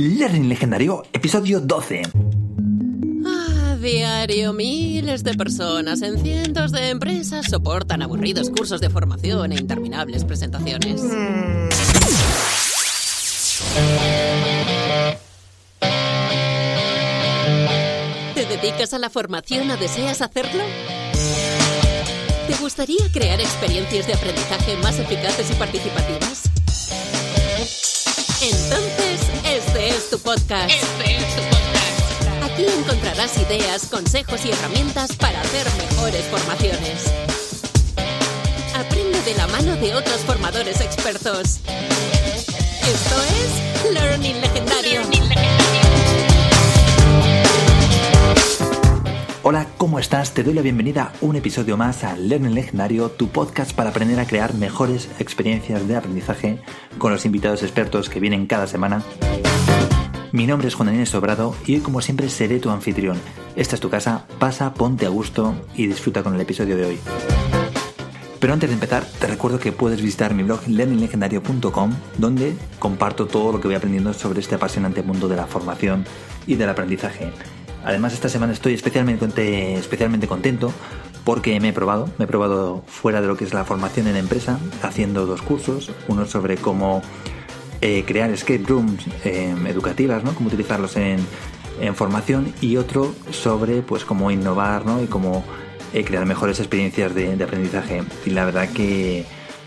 Learning Legendario, episodio 12. A diario, miles de personas en cientos de empresas soportan aburridos cursos de formación e interminables presentaciones. ¿Te dedicas a la formación o deseas hacerlo? ¿Te gustaría crear experiencias de aprendizaje más eficaces y participativas? Entonces, este tu podcast. Aquí encontrarás ideas, consejos y herramientas para hacer mejores formaciones. Aprende de la mano de otros formadores expertos. Esto es Learning Legendario. Hola, ¿cómo estás? Te doy la bienvenida a un episodio más a Learning Legendario, tu podcast para aprender a crear mejores experiencias de aprendizaje con los invitados expertos que vienen cada semana mi nombre es Juan Daniel Sobrado y hoy como siempre seré tu anfitrión. Esta es tu casa, pasa, ponte a gusto y disfruta con el episodio de hoy. Pero antes de empezar, te recuerdo que puedes visitar mi blog learninglegendario.com, donde comparto todo lo que voy aprendiendo sobre este apasionante mundo de la formación y del aprendizaje. Además, esta semana estoy especialmente, especialmente contento porque me he probado, me he probado fuera de lo que es la formación en empresa, haciendo dos cursos, uno sobre cómo eh, crear escape rooms em, educativas, ¿no? Cómo utilizarlos en, formación y otro sobre pues cómo innovar, ¿no? Y cómo eh, crear mejores experiencias de, aprendizaje. Y la verdad que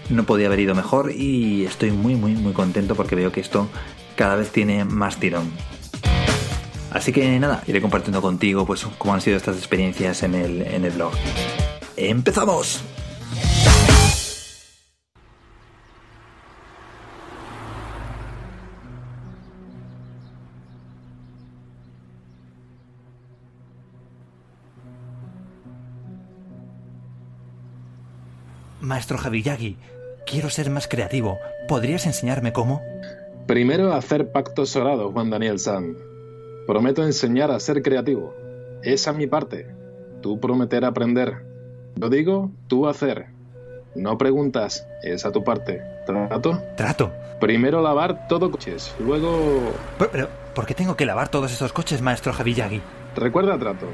no podía haber ido mejor y estoy muy, muy, muy contento porque veo que esto cada vez tiene más tirón. Así que nada, iré compartiendo contigo pues cómo han sido estas experiencias en el, en el blog. ¡Empezamos! Maestro Javillagui, quiero ser más creativo. ¿Podrías enseñarme cómo? Primero hacer pactos orados, Juan Daniel San. Prometo enseñar a ser creativo. Esa es mi parte. Tú prometer aprender. Lo digo, tú hacer. No preguntas, es a tu parte. ¿Trato? Trato. Primero lavar todo coches, luego... Pero, ¿por qué tengo que lavar todos esos coches, maestro Javillagui? Recuerda trato.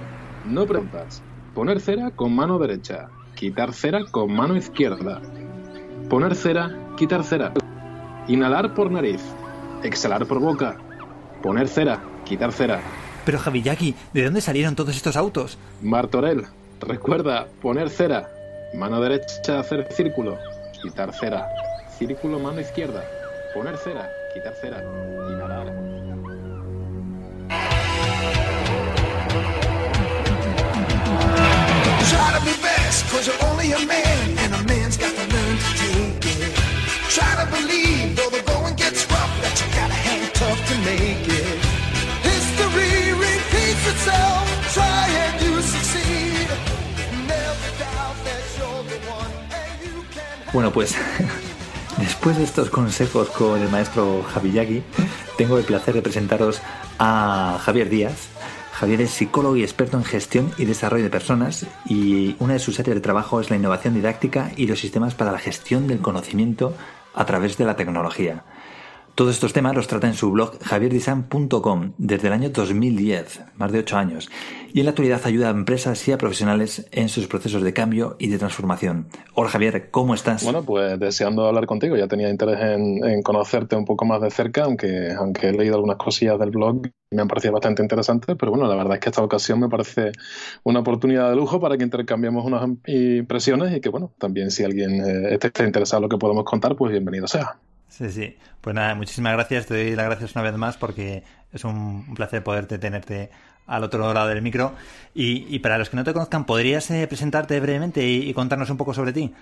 No preguntas. Poner cera con mano derecha quitar cera con mano izquierda. Poner cera, quitar cera. Inhalar por nariz, exhalar por boca. Poner cera, quitar cera. Pero Javiyaki, ¿de dónde salieron todos estos autos? Martorell, recuerda, poner cera. Mano derecha, hacer círculo. Quitar cera. Círculo, mano izquierda. Poner cera, quitar cera. Inhalar. Cause you're only a man, and a man's got to learn to take it. Try to believe, though the going gets rough, that you gotta hang tough to make it. History repeats itself, try and you succeed. Never doubt that you're the one, and you can. Bueno, pues. Después de estos consejos con el maestro Javi Yagi, tengo el placer de presentaros a Javier Díaz, Javier es psicólogo y experto en gestión y desarrollo de personas y una de sus áreas de trabajo es la innovación didáctica y los sistemas para la gestión del conocimiento a través de la tecnología. Todos estos temas los trata en su blog javierdisan.com desde el año 2010, más de ocho años, y en la actualidad ayuda a empresas y a profesionales en sus procesos de cambio y de transformación. Hola Javier, ¿cómo estás? Bueno, pues deseando hablar contigo, ya tenía interés en, conocerte un poco más de cerca, aunque, aunque he leído algunas cosillas del blog y me han parecido bastante interesantes, pero bueno, la verdad es que esta ocasión me parece una oportunidad de lujo para que intercambiemos unas impresiones y que bueno, también si alguien eh, este está esté interesado en lo que podemos contar, pues bienvenido sea. Sí, sí. Pues nada, muchísimas gracias. Te doy las gracias una vez más porque es un placer poderte tenerte al otro lado del micro. Y, para los que no te conozcan, ¿podrías eh, presentarte brevemente y, contarnos un poco sobre ti?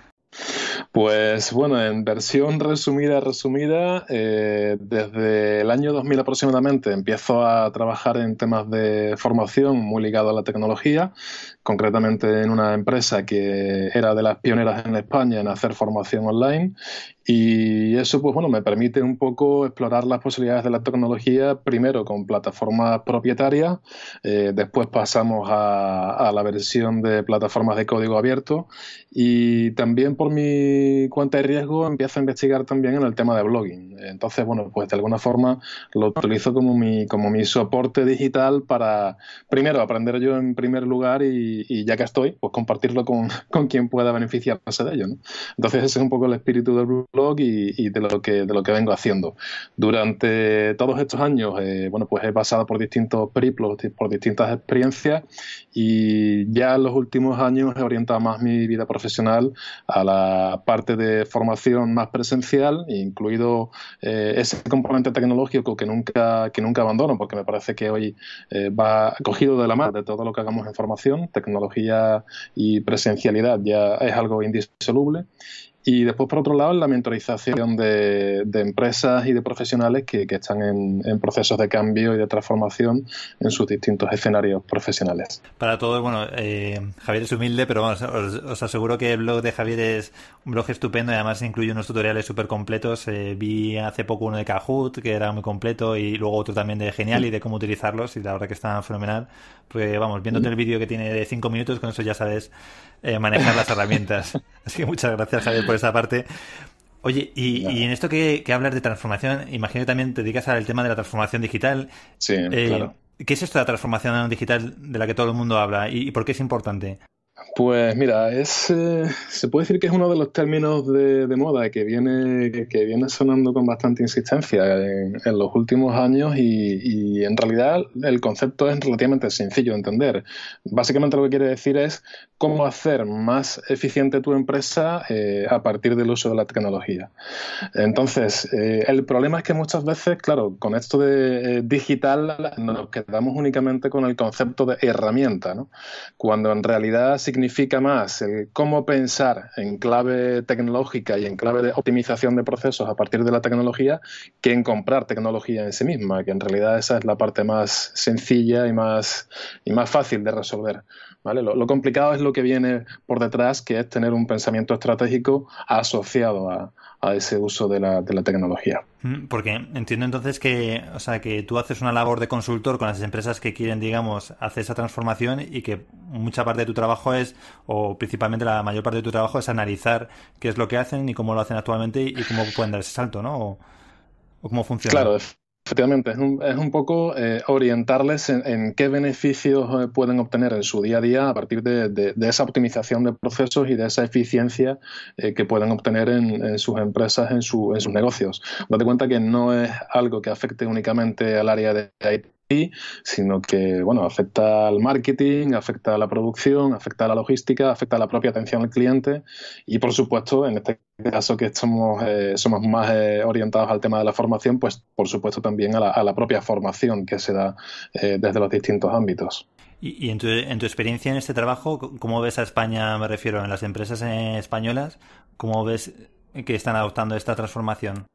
Pues bueno, en versión resumida, resumida, eh, desde el año 2000 aproximadamente empiezo a trabajar en temas de formación muy ligado a la tecnología concretamente en una empresa que era de las pioneras en España en hacer formación online y eso pues bueno me permite un poco explorar las posibilidades de la tecnología primero con plataformas propietarias eh, después pasamos a, la versión de plataformas de código abierto y también por mi cuenta de riesgo empiezo a investigar también en el tema de blogging entonces bueno pues de alguna forma lo utilizo como mi como mi soporte digital para primero aprender yo en primer lugar y y, ya que estoy, pues compartirlo con, quien pueda beneficiarse de ello. Entonces ese es un poco el espíritu del blog y, de, lo que, de lo que vengo haciendo. Durante todos estos años, eh, bueno, pues he pasado por distintos periplos, por distintas experiencias y ya en los últimos años he orientado más mi vida profesional a la parte de formación más presencial, incluido eh, ese componente tecnológico que nunca, que nunca abandono, porque me parece que hoy eh, va cogido de la mano de todo lo que hagamos en formación, tecnología y presencialidad ya es algo indisoluble. Y después, por otro lado, la mentorización de, empresas y de profesionales que, están en, procesos de cambio y de transformación en sus distintos escenarios profesionales. Para todos, bueno, eh, Javier es humilde, pero os, aseguro que el blog de Javier es un blog estupendo y además incluye unos tutoriales súper completos. Eh, vi hace poco uno de Kahoot, que era muy completo, y luego otro también de Genial y de cómo utilizarlos, y la verdad que está fenomenal. Porque, vamos, viéndote el vídeo que tiene de 5 minutos, con eso ya sabes eh, manejar las herramientas. Así que muchas gracias, Javier, por esa parte. Oye, y, en esto que, hablas de transformación, imagino que también te dedicas al tema de la transformación digital. Sí, eh, claro. ¿Qué es esto de la transformación digital de la que todo el mundo habla y por qué es importante? Pues mira, es, eh, se puede decir que es uno de los términos de, moda que viene, que viene sonando con bastante insistencia en, los últimos años y, en realidad el concepto es relativamente sencillo de entender. Básicamente lo que quiere decir es cómo hacer más eficiente tu empresa eh, a partir del uso de la tecnología. Entonces, eh, el problema es que muchas veces, claro, con esto de digital nos quedamos únicamente con el concepto de herramienta, cuando en realidad significa Significa más el cómo pensar en clave tecnológica y en clave de optimización de procesos a partir de la tecnología que en comprar tecnología en sí misma, que en realidad esa es la parte más sencilla y más fácil de resolver lo, complicado es lo que viene por detrás, que es tener un pensamiento estratégico asociado a, ese uso de la, de la, tecnología. Mm, porque entiendo entonces que, o sea, que tú haces una labor de consultor con las empresas que quieren, digamos, hacer esa transformación y que mucha parte de tu trabajo es, o principalmente la mayor parte de tu trabajo es analizar qué es lo que hacen y cómo lo hacen actualmente y, cómo pueden dar ese salto, ¿no? O, o cómo funciona. Claro, Efectivamente, es un, es un poco eh, orientarles en, qué beneficios eh, pueden obtener en su día a día a partir de, esa optimización de procesos y de esa eficiencia eh, que pueden obtener en, sus empresas, en, su, en, sus negocios. Date cuenta que no es algo que afecte únicamente al área de IT sino que bueno, afecta al marketing, afecta a la producción, afecta a la logística, afecta a la propia atención al cliente y por supuesto, en este caso que estamos, eh, somos más eh, orientados al tema de la formación, pues por supuesto también a la, propia formación que se da eh, desde los distintos ámbitos. Y, en, tu, en, tu, experiencia en este trabajo, ¿cómo ves a España, me refiero, en las empresas españolas? ¿Cómo ves que están adoptando esta transformación?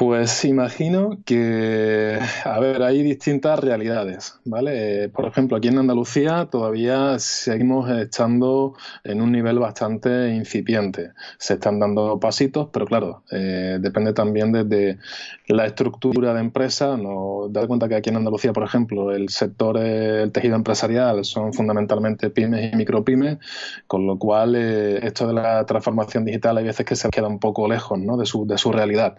Pues imagino que, a ver, hay distintas realidades, ¿vale? Eh, por ejemplo, aquí en Andalucía todavía seguimos estando en un nivel bastante incipiente. Se están dando pasitos, pero claro, eh, depende también de la estructura de empresa. No dar cuenta que aquí en Andalucía, por ejemplo, el sector, eh, el tejido empresarial son fundamentalmente pymes y micropymes, con lo cual esto de la transformación digital hay veces que se queda un poco lejos, ¿no? De su, de su realidad.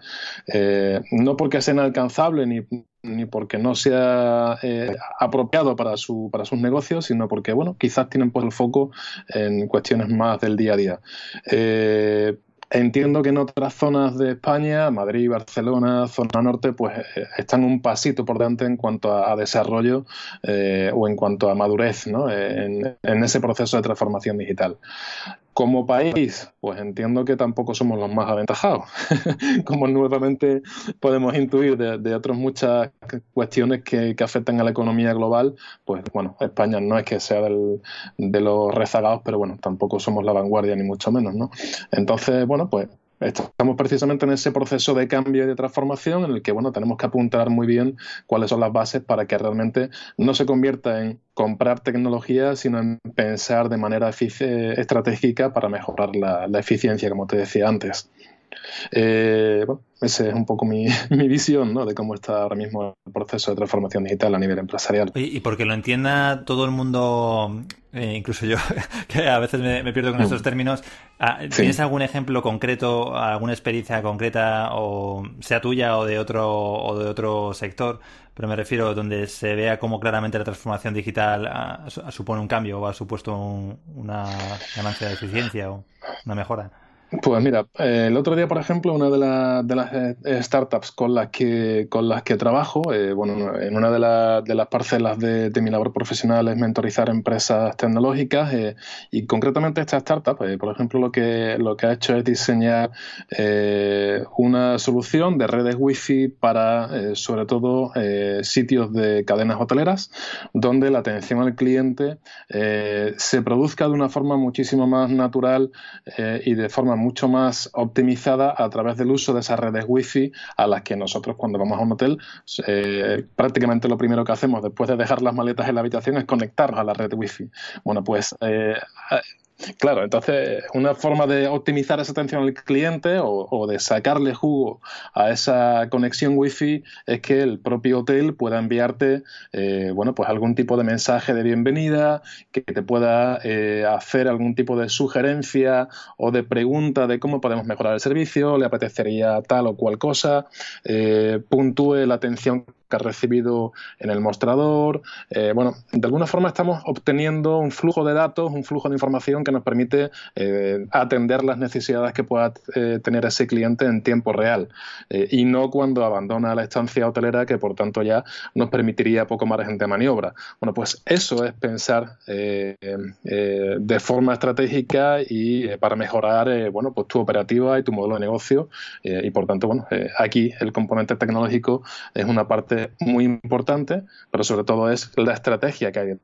Eh, no porque sea inalcanzable ni, porque no sea eh, apropiado para, su, para sus negocios, sino porque, bueno, quizás tienen pues el foco en cuestiones más del día a día. Eh, entiendo que en otras zonas de España, Madrid, Barcelona, zona norte, pues están un pasito por delante en cuanto a, desarrollo o en cuanto a madurez en, ese proceso de transformación digital. Como país, pues entiendo que tampoco somos los más aventajados, como nuevamente podemos intuir de, otras muchas cuestiones que, afectan a la economía global, pues bueno, España no es que sea de los rezagados, pero bueno, tampoco somos la vanguardia ni mucho menos, ¿no? Entonces, bueno, pues Estamos precisamente en ese proceso de cambio y de transformación en el que bueno, tenemos que apuntar muy bien cuáles son las bases para que realmente no se convierta en comprar tecnología, sino en pensar de manera estratégica para mejorar la, la eficiencia, como te decía antes. Eh, esa es un poco mi, visión ¿no? de cómo está ahora mismo el proceso de transformación digital a nivel empresarial. Y, porque lo entienda todo el mundo, eh, incluso yo, que a veces me, pierdo con mm. estos términos, ah, ¿tienes algún ejemplo concreto, alguna experiencia concreta, o sea tuya o de otro, o de otro sector? Pero me refiero donde se vea cómo claramente la transformación digital ah, supone un cambio o ha supuesto una ganancia de eficiencia o una mejora. Pues mira, eh, el otro día, por ejemplo, una de, las eh, startups con las que, con las que trabajo, eh, bueno, en una de, las parcelas de, mi labor profesional es mentorizar empresas tecnológicas y concretamente esta startup, por ejemplo, lo que, lo que ha hecho es diseñar una solución de redes wifi para, sobre todo, sitios de cadenas hoteleras, donde la atención al cliente se produzca de una forma muchísimo más natural y de forma mucho más optimizada a través del uso de esas redes wifi a las que nosotros cuando vamos a un hotel eh, prácticamente lo primero que hacemos después de dejar las maletas en la habitación es conectarnos a la red wifi. Bueno, pues eh, Claro, entonces una forma de optimizar esa atención al cliente o, de sacarle jugo a esa conexión wifi es que el propio hotel pueda enviarte eh, bueno, pues algún tipo de mensaje de bienvenida, que te pueda eh, hacer algún tipo de sugerencia o de pregunta de cómo podemos mejorar el servicio, le apetecería tal o cual cosa, eh, puntúe la atención que ha recibido en el mostrador. Eh, bueno, de alguna forma estamos obteniendo un flujo de datos, un flujo de información que nos permite eh, atender las necesidades que pueda eh, tener ese cliente en tiempo real y no cuando abandona la estancia hotelera que por tanto ya nos permitiría poco margen de maniobra. Bueno, pues eso es pensar de forma estratégica y para mejorar bueno, pues tu operativa y tu modelo de negocio y por tanto, bueno, aquí el componente tecnológico es una parte muy importante, pero sobre todo es la estrategia que hay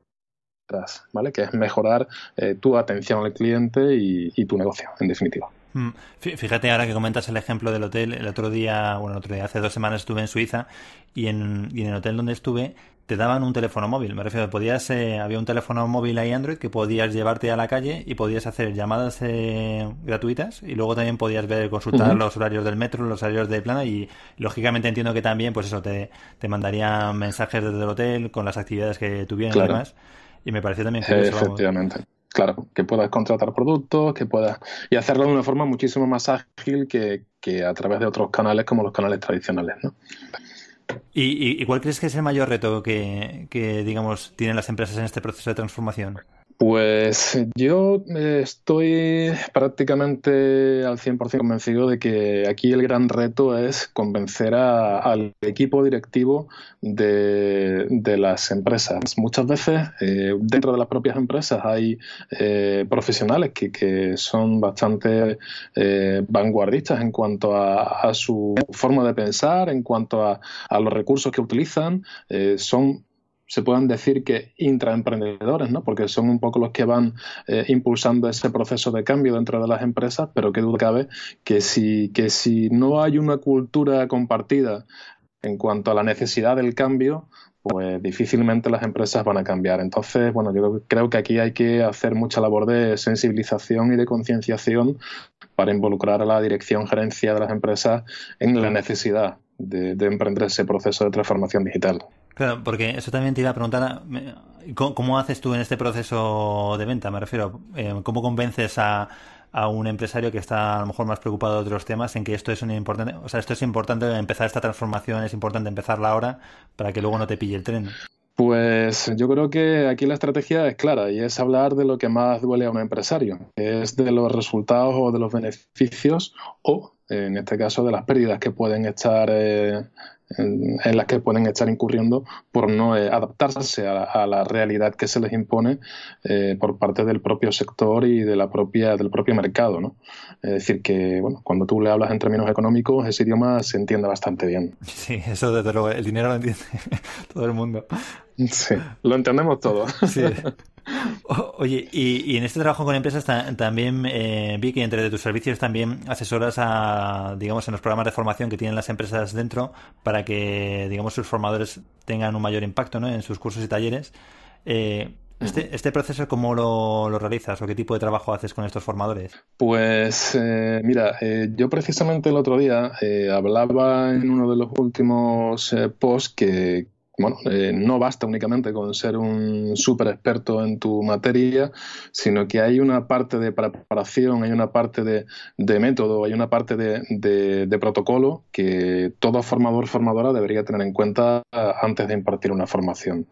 detrás, ¿vale? Que es mejorar eh, tu atención al cliente y, tu negocio, en definitiva. Mm. Fíjate ahora que comentas el ejemplo del hotel. El otro día, bueno, el otro día, hace dos semanas estuve en Suiza y en el hotel donde estuve te daban un teléfono móvil. Me refiero, podías, eh, había un teléfono móvil ahí Android que podías llevarte a la calle y podías hacer llamadas eh, gratuitas y luego también podías ver, consultar los horarios del metro, los horarios de plana y lógicamente entiendo que también, pues eso, te, te mandarían mensajes desde el hotel con las actividades que tuviera y demás. Y me parece también curioso. Efectivamente. Claro, que puedas contratar productos, que puedas. y hacerlo de una forma muchísimo más ágil que, que a través de otros canales como los canales tradicionales, ¿no? ¿Y, cuál crees que es el mayor reto que, que digamos, tienen las empresas en este proceso de transformación? Pues yo eh, estoy prácticamente al 100% convencido de que aquí el gran reto es convencer a, al equipo directivo de, las empresas. Muchas veces eh, dentro de las propias empresas hay eh, profesionales que, son bastante vanguardistas en cuanto a, su forma de pensar, en cuanto a, a los recursos que utilizan. son se puedan decir que intraemprendedores, ¿no? porque son un poco los que van eh, impulsando ese proceso de cambio dentro de las empresas, pero qué duda cabe que si, no hay una cultura compartida en cuanto a la necesidad del cambio, pues difícilmente las empresas van a cambiar. Entonces, bueno, yo creo que aquí hay que hacer mucha labor de sensibilización y de concienciación para involucrar a la dirección gerencia de las empresas en la necesidad de emprender ese proceso de transformación digital. Claro, porque eso también te iba a preguntar, ¿cómo, haces tú en este proceso de venta? Me refiero, eh, ¿cómo convences a, un empresario que está a lo mejor más preocupado de otros temas en que esto es importante, o sea, esto es importante empezar esta transformación, es importante empezarla ahora para que luego no te pille el tren? Pues yo creo que aquí la estrategia es clara y es hablar de lo que más duele a un empresario, es de los resultados o de los beneficios o en este caso de las pérdidas que pueden estar eh, en, las que pueden estar incurriendo por no eh, adaptarse a, la realidad que se les impone eh, por parte del propio sector y de la propia del propio mercado ¿no? es decir que bueno cuando tú le hablas en términos económicos ese idioma se entiende bastante bien sí eso desde luego el dinero lo entiende todo el mundo sí lo entendemos todos. sí oye, y, en este trabajo con empresas también eh, vi que entre tus servicios también asesoras a, digamos, en los programas de formación que tienen las empresas dentro para que, digamos, sus formadores tengan un mayor impacto ¿no? en sus cursos y talleres. Eh, este, este, proceso cómo lo, realizas o qué tipo de trabajo haces con estos formadores? Pues eh, mira, eh, yo precisamente el otro día hablaba en uno de los últimos posts que, bueno, eh, no basta únicamente con ser un super experto en tu materia, sino que hay una parte de preparación, hay una parte de, método, hay una parte de, de, protocolo que todo formador formadora debería tener en cuenta antes de impartir una formación.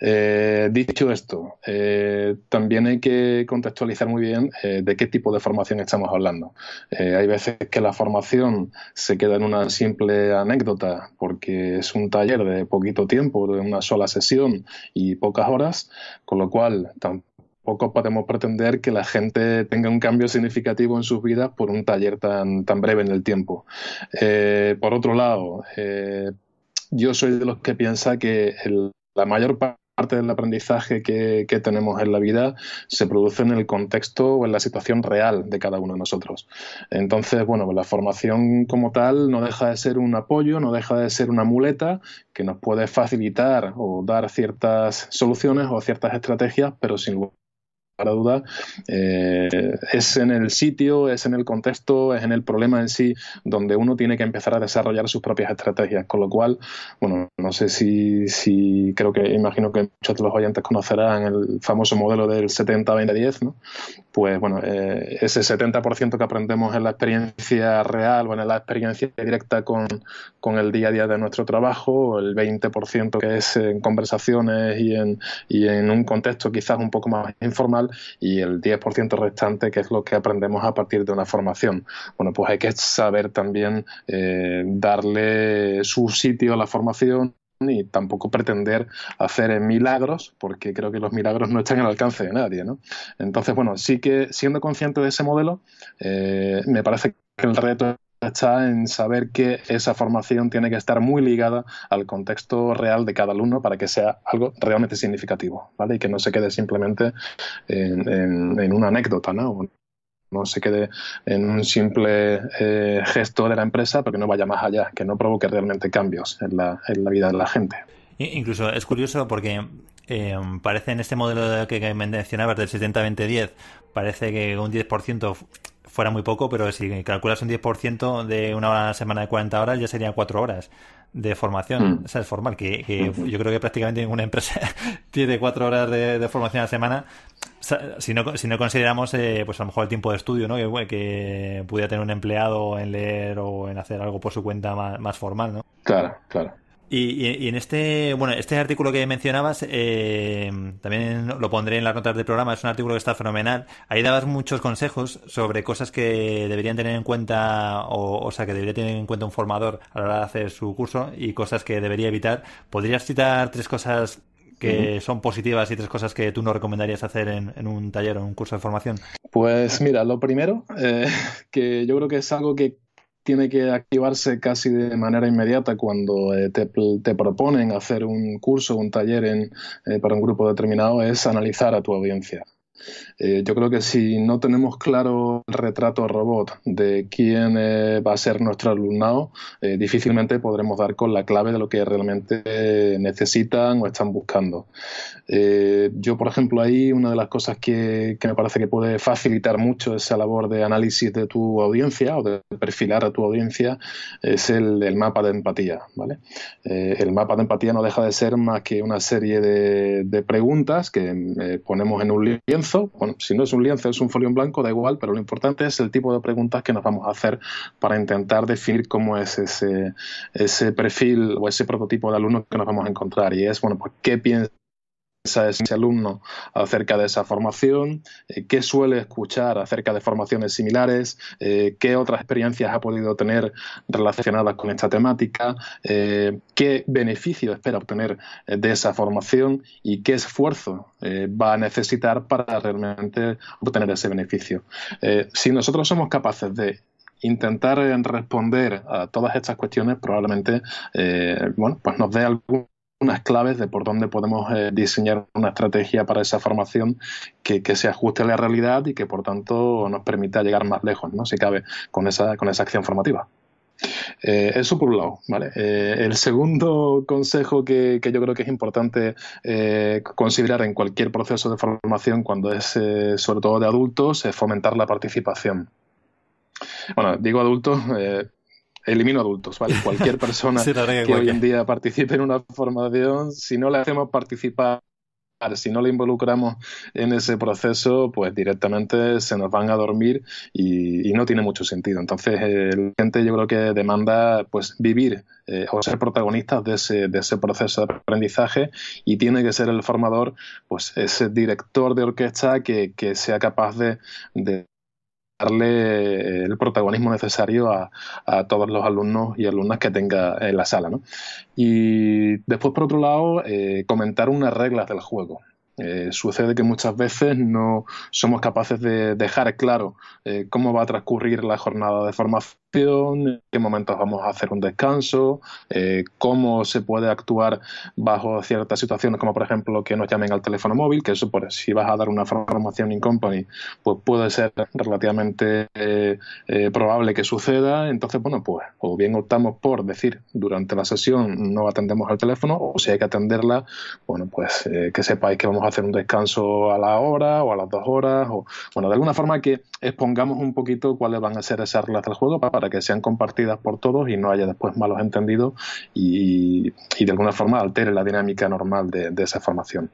Eh, dicho esto, eh, también hay que contextualizar muy bien eh, de qué tipo de formación estamos hablando. hay veces que la formación se queda en una simple anécdota porque es un taller de poquito tiempo, de una sola sesión y pocas horas, con lo cual tampoco podemos pretender que la gente tenga un cambio significativo en sus vidas por un taller tan, tan breve en el tiempo. por otro lado, yo soy de los que piensa que la mayor parte parte del aprendizaje que, tenemos en la vida se produce en el contexto o en la situación real de cada uno de nosotros. Entonces, bueno, la formación como tal no deja de ser un apoyo, no deja de ser una muleta que nos puede facilitar o dar ciertas soluciones o ciertas estrategias, pero sin lugar duda, eh, es en el sitio, es en el contexto, es en el problema en sí donde uno tiene que empezar a desarrollar sus propias estrategias. Con lo cual, bueno, no sé si, si creo que, imagino que muchos de los oyentes conocerán el famoso modelo del 70-20-10, ¿no? Pues bueno, eh, ese 70% que aprendemos en la experiencia real bueno, en la experiencia directa con, con el día a día de nuestro trabajo, el 20% que es en conversaciones y en, y en un contexto quizás un poco más informal, y el 10% restante que es lo que aprendemos a partir de una formación. Bueno, pues hay que saber también eh, darle su sitio a la formación y tampoco pretender hacer milagros, porque creo que los milagros no están en el alcance de nadie. ¿no? Entonces, bueno, sí que siendo consciente de ese modelo, eh, me parece que el reto está en saber que esa formación tiene que estar muy ligada al contexto real de cada alumno para que sea algo realmente significativo, ¿vale? Y que no se quede simplemente en, una anécdota, ¿no? no se quede en un simple eh, gesto de la empresa, pero que no vaya más allá, que no provoque realmente cambios en la, en la vida de la gente. Incluso es curioso porque Em, parece en este modelo que, mencionabas del 70-20-10, parece que un 10% fuera muy poco, pero si calculas un 10% de una semana de 40 horas, ya serían 4 horas de formación. Hmm. O sea, es formal, que, hmm. yo creo que prácticamente ninguna empresa tiene 4 horas de, formación a la semana. si no, si no consideramos, eh, pues a lo mejor el tiempo de estudio, ¿no? Que, que pudiera tener un empleado en leer o en hacer algo por su cuenta más, más formal, ¿no? Claro, claro. Y, en este, bueno, este artículo que mencionabas, eh, también lo pondré en las notas del programa, es un artículo que está fenomenal. Ahí dabas muchos consejos sobre cosas que deberían tener en cuenta, o, sea, que debería tener en cuenta un formador a la hora de hacer su curso y cosas que debería evitar. ¿Podrías citar tres cosas que son positivas y tres cosas que tú no recomendarías hacer en, un taller o en un curso de formación? Pues mira, lo primero, eh, que yo creo que es algo que tiene que activarse casi de manera inmediata cuando eh, te, proponen hacer un curso, un taller eh, para un grupo determinado, es analizar a tu audiencia. Eh, yo creo que si no tenemos claro el retrato robot de quién va a ser nuestro alumnado, difícilmente podremos dar con la clave de lo que realmente necesitan o están buscando. Eh, yo, por ejemplo, ahí una de las cosas que, me parece que puede facilitar mucho esa labor de análisis de tu audiencia o de perfilar a tu audiencia es el, mapa de empatía. ¿vale? Eh, el mapa de empatía no deja de ser más que una serie de, preguntas que eh, ponemos en un lienzo. Bueno, si no es un lienzo, es un folio en blanco, da igual, pero lo importante es el tipo de preguntas que nos vamos a hacer para intentar definir cómo es ese, perfil o ese prototipo de alumnos que nos vamos a encontrar. Y es, bueno, pues, ¿qué piensa? a ese alumno acerca de esa formación, eh, qué suele escuchar acerca de formaciones similares, eh, qué otras experiencias ha podido tener relacionadas con esta temática, eh, qué beneficio espera obtener de esa formación y qué esfuerzo va a necesitar para realmente obtener ese beneficio. si nosotros somos capaces de intentar responder a todas estas cuestiones probablemente bueno pues nos dé algún unas claves de por dónde podemos eh, diseñar una estrategia para esa formación que, se ajuste a la realidad y que por tanto nos permita llegar más lejos, ¿no? si cabe, con esa, con esa acción formativa. Eh, eso por un lado. Eh, el segundo consejo que, yo creo que es importante considerar en cualquier proceso de formación, cuando es sobre todo de adultos, es fomentar la participación. Bueno, digo adultos elimino adultos, ¿vale? Cualquier persona que hoy en día participe en una formación, si no la hacemos participar si no le involucramos en ese proceso, pues directamente se nos van a dormir y, no tiene mucho sentido. Entonces, la gente yo creo que demanda pues vivir eh, o ser protagonistas de ese, de ese proceso de aprendizaje y tiene que ser el formador, pues ese director de orquesta que, sea capaz de darle eh, el protagonismo necesario a, todos los alumnos y alumnas que tenga en eh, la sala. ¿no? Y después, por otro lado, eh, comentar unas reglas del juego. Eh, sucede que muchas veces no somos capaces de dejar claro eh, cómo va a transcurrir la jornada de formación, en qué momentos vamos a hacer un descanso, eh, cómo se puede actuar bajo ciertas situaciones, como por ejemplo que nos llamen al teléfono móvil, que eso por, pues, si vas a dar una formación in company, pues puede ser relativamente probable que suceda. Entonces, bueno, pues o bien optamos por decir durante la sesión no atendemos al teléfono, o si hay que atenderla, bueno, pues que sepáis que vamos hacer un descanso a la hora o a las dos horas, o bueno, de alguna forma que expongamos un poquito cuáles van a ser esas reglas del juego para que sean compartidas por todos y no haya después malos entendidos y, de alguna forma altere la dinámica normal de, esa formación.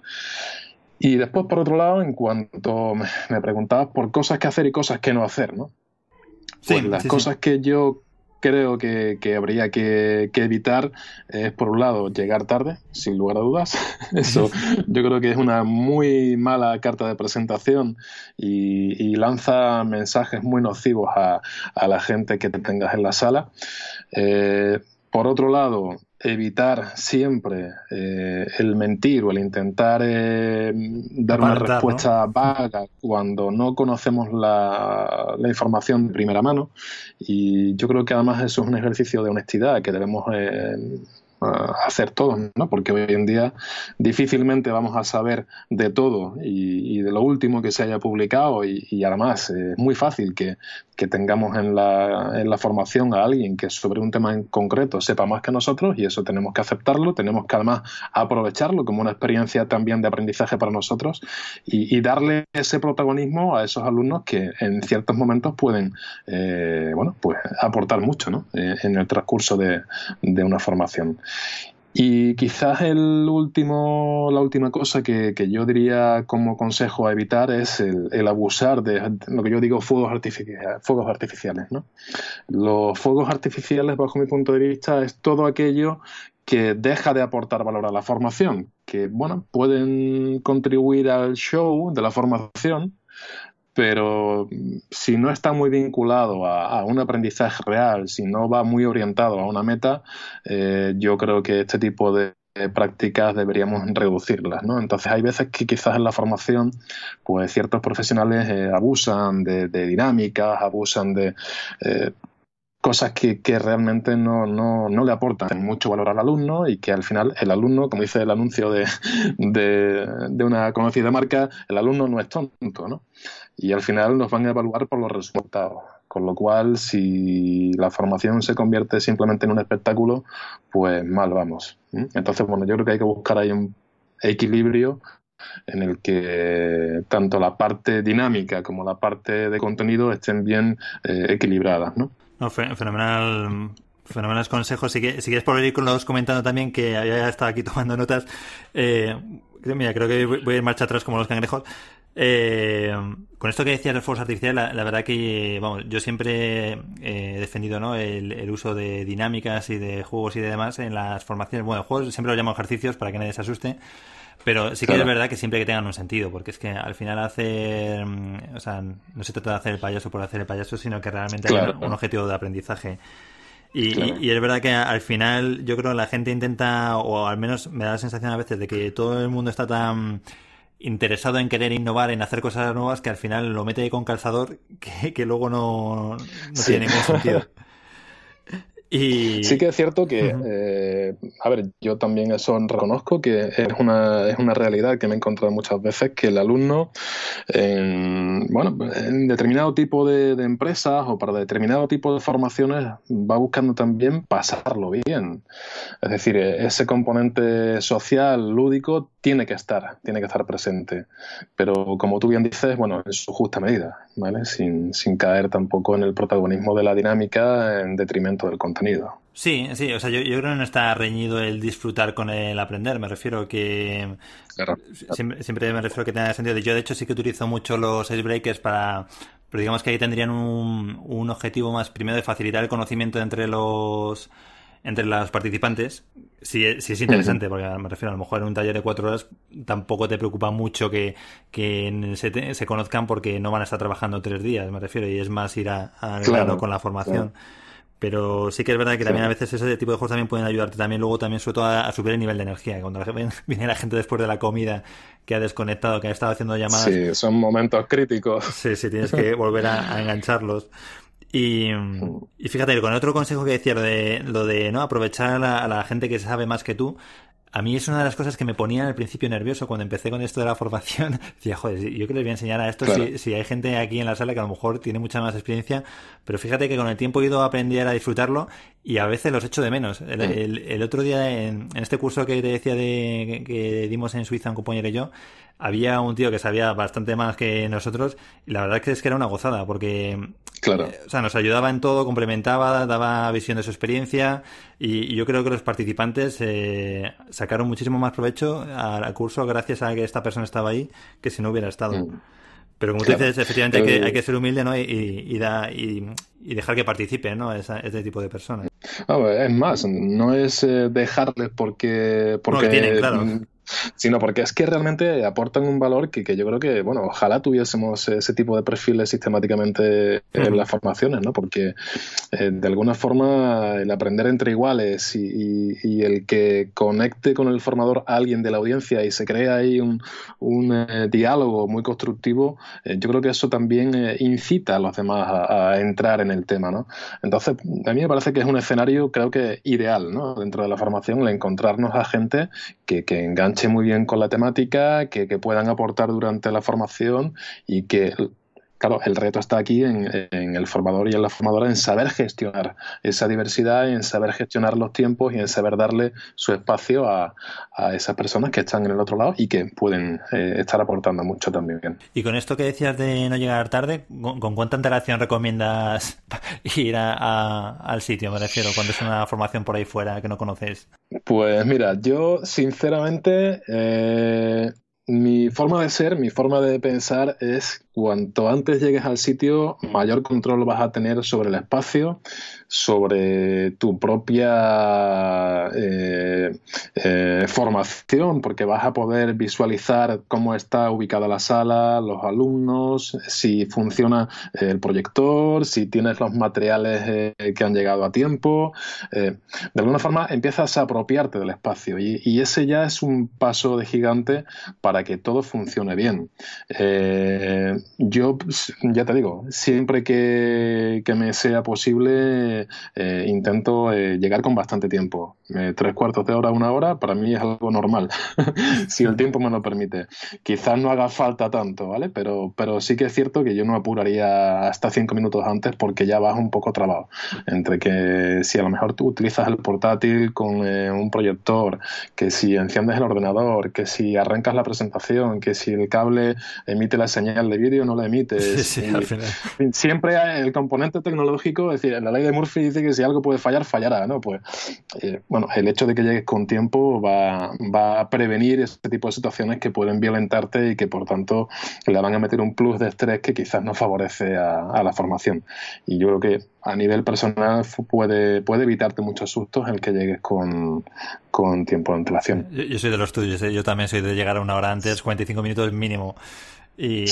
Y después, por otro lado, en cuanto me preguntabas por cosas que hacer y cosas que no hacer, ¿no? Pues las cosas que yo creo que, que habría que, que evitar es, por un lado, llegar tarde, sin lugar a dudas. Eso yo creo que es una muy mala carta de presentación y, lanza mensajes muy nocivos a, a, la gente que te tengas en la sala. Eh, por otro lado, evitar siempre eh, el mentir o el intentar eh, dar una respuesta vaga cuando no conocemos la, información de primera mano. Y yo creo que además eso es un ejercicio de honestidad que debemos eh, hacer todo, ¿no? Porque hoy en día difícilmente vamos a saber de todo y, de lo último que se haya publicado y, además es muy fácil que, tengamos en la, en la, formación a alguien que sobre un tema en concreto sepa más que nosotros y eso tenemos que aceptarlo, tenemos que además aprovecharlo como una experiencia también de aprendizaje para nosotros y, darle ese protagonismo a esos alumnos que en ciertos momentos pueden, eh, bueno, pues aportar mucho, ¿no? Eh, en el transcurso de una formación. Y quizás el último, la última cosa que, yo diría como consejo a evitar es el, abusar de lo que yo digo fuegos, fuegos artificiales. ¿no? Los fuegos artificiales, bajo mi punto de vista, es todo aquello que deja de aportar valor a la formación, que bueno, pueden contribuir al show de la formación, pero si no está muy vinculado a, un aprendizaje real, si no va muy orientado a una meta, eh, yo creo que este tipo de prácticas deberíamos reducirlas, ¿no? Entonces hay veces que quizás en la formación pues ciertos profesionales eh, abusan de, dinámicas, abusan de eh, cosas que, realmente no, le aportan mucho valor al alumno y que al final el alumno, como dice el anuncio de, de una conocida marca, el alumno no es tonto, ¿no? y al final nos van a evaluar por los resultados. Con lo cual, si la formación se convierte simplemente en un espectáculo, pues mal vamos. Entonces, bueno, yo creo que hay que buscar ahí un equilibrio en el que tanto la parte dinámica como la parte de contenido estén bien eh, equilibradas. no fenomenal Fenómenos consejos. Si, quieres por ir con los comentando también, que ya estaba aquí tomando notas. Eh, mira, creo que voy a marcha atrás como los cangrejos. Eh, con esto que decías de fuerza artificial, la, verdad que yo siempre he defendido ¿no? el, uso de dinámicas y de juegos y demás en las formaciones. Bueno, juegos siempre los llamo ejercicios para que nadie se asuste. Pero sí que es verdad que siempre que tengan un sentido, porque es que al final hacer, o sea, no se trata de hacer el payaso por hacer el payaso, sino que realmente hay un objetivo de aprendizaje. Y, y, es verdad que al final yo creo que la gente intenta, o al menos me da la sensación a veces de que todo el mundo está tan interesado en querer innovar, en hacer cosas nuevas, que al final lo mete con calzador que, que luego no, no tiene ningún sentido. Sí que es cierto que, eh, a ver, yo también eso reconozco que es una, realidad que me he encontrado muchas veces, que el alumno, en, bueno, determinado tipo de, de, empresas o para determinado tipo de formaciones va buscando también pasarlo bien. Es decir, e, ese componente social, lúdico, tiene que estar, tiene que estar presente. Pero como tú bien dices, bueno, en su justa medida. Sin, sin caer tampoco en el protagonismo de la dinámica en detrimento del contenido. Sí, sí, o sea, yo, creo que no está reñido el disfrutar con el aprender, me refiero que... Siempre, me refiero que tenga sentido Yo de hecho sí que utilizo mucho los icebreakers para... Pero digamos que ahí tendrían un, un objetivo más primero de facilitar el conocimiento entre los entre los participantes, Sí, eh, sí es interesante, porque me refiero, a lo mejor en un taller de cuatro horas tampoco te preocupa mucho que, que se, se, conozcan porque no van a estar trabajando tres días, me refiero, y es más ir a, a con la formación. Pero sí que es verdad que también a veces ese tipo de juegos también pueden ayudarte también luego también sobre todo a, subir el nivel de energía. cuando viene la gente después de la comida que ha desconectado, que ha estado haciendo llamadas. Sí, son momentos críticos. Sí, sí, tienes que volver a engancharlos. Y, y fíjate, con otro consejo que decía, lo de, lo de no aprovechar a la, gente que sabe más que tú, a mí es una de las cosas que me ponía al principio nervioso cuando empecé con esto de la formación. Decía, joder, yo que les voy a enseñar a esto si, hay gente aquí en la sala que a lo mejor tiene mucha más experiencia, pero fíjate que con el tiempo he ido a aprender a disfrutarlo y a veces los echo de menos. El, otro día en, este curso que te decía de, que dimos en Suiza un compañero y yo, había un tío que sabía bastante más que nosotros y la verdad es que era una gozada porque claro. Eh, nos ayudaba en todo, complementaba, daba visión de su experiencia y, yo creo que los participantes eh, sacaron muchísimo más provecho al, curso gracias a que esta persona estaba ahí que si no hubiera estado. Mm. Pero como tú dices, efectivamente hay que, hay que ser humilde y, dejar que participe ¿no? este tipo de personas. Ah, es más, no es eh, dejarles porque... porque tienen, claro mm, sino porque es que realmente aportan un valor que, yo creo que, bueno, ojalá tuviésemos ese tipo de perfiles sistemáticamente en las formaciones, ¿no? Porque eh, de alguna forma el aprender entre iguales y, el que conecte con el formador a alguien de la audiencia y se crea ahí un, eh, diálogo muy constructivo, eh, yo creo que eso también incita a los demás a, entrar en el tema, ¿no? Entonces, a mí me parece que es un escenario, creo que ideal, ¿no? Dentro de la formación, el encontrarnos a gente que, que engancha muy bien con la temática, que, que puedan aportar durante la formación y que claro, el reto está aquí en, el formador y en la formadora en saber gestionar esa diversidad, en saber gestionar los tiempos y en saber darle su espacio a, esas personas que están en el otro lado y que pueden eh, estar aportando mucho también. Y con esto que decías de no llegar tarde, ¿con, cuánta antelación recomiendas ir al sitio? Me refiero, cuando es una formación por ahí fuera que no conoces. Pues mira, yo sinceramente eh, mi forma de ser, mi forma de pensar es cuanto antes llegues al sitio, mayor control vas a tener sobre el espacio, sobre tu propia eh, eh, formación, porque vas a poder visualizar cómo está ubicada la sala, los alumnos, si funciona el proyector, si tienes los materiales eh, que han llegado a tiempo. de alguna forma empiezas a apropiarte del espacio y, ese ya es un paso de gigante para que todo funcione bien. yo, ya te digo, siempre que me sea posible, eh, intento eh, llegar con bastante tiempo. Eh, tres cuartos de hora, una hora, para mí es algo normal, si el tiempo me lo permite. Quizás no haga falta tanto, ¿vale? Pero, pero sí que es cierto que yo no apuraría hasta cinco minutos antes porque ya vas un poco trabado. Entre que si a lo mejor tú utilizas el portátil con un proyector, que si enciendes el ordenador, que si arrancas la presentación, que si el cable emite la señal de vídeo, no la emite. Sí, Siempre el componente tecnológico, es decir, en la ley de Murphy dice que si algo puede fallar, fallará, ¿no? Pues, eh, bueno, el hecho de que llegues con tiempo va, va a prevenir este tipo de situaciones que pueden violentarte y que, por tanto, le van a meter un plus de estrés que quizás no favorece a, la formación. Y yo creo que a nivel personal puede, puede evitarte muchos sustos el que llegues con, con tiempo de antelación. Yo, soy de los tuyos, ¿eh? yo también soy de llegar a una hora antes, 45 minutos mínimo. Y,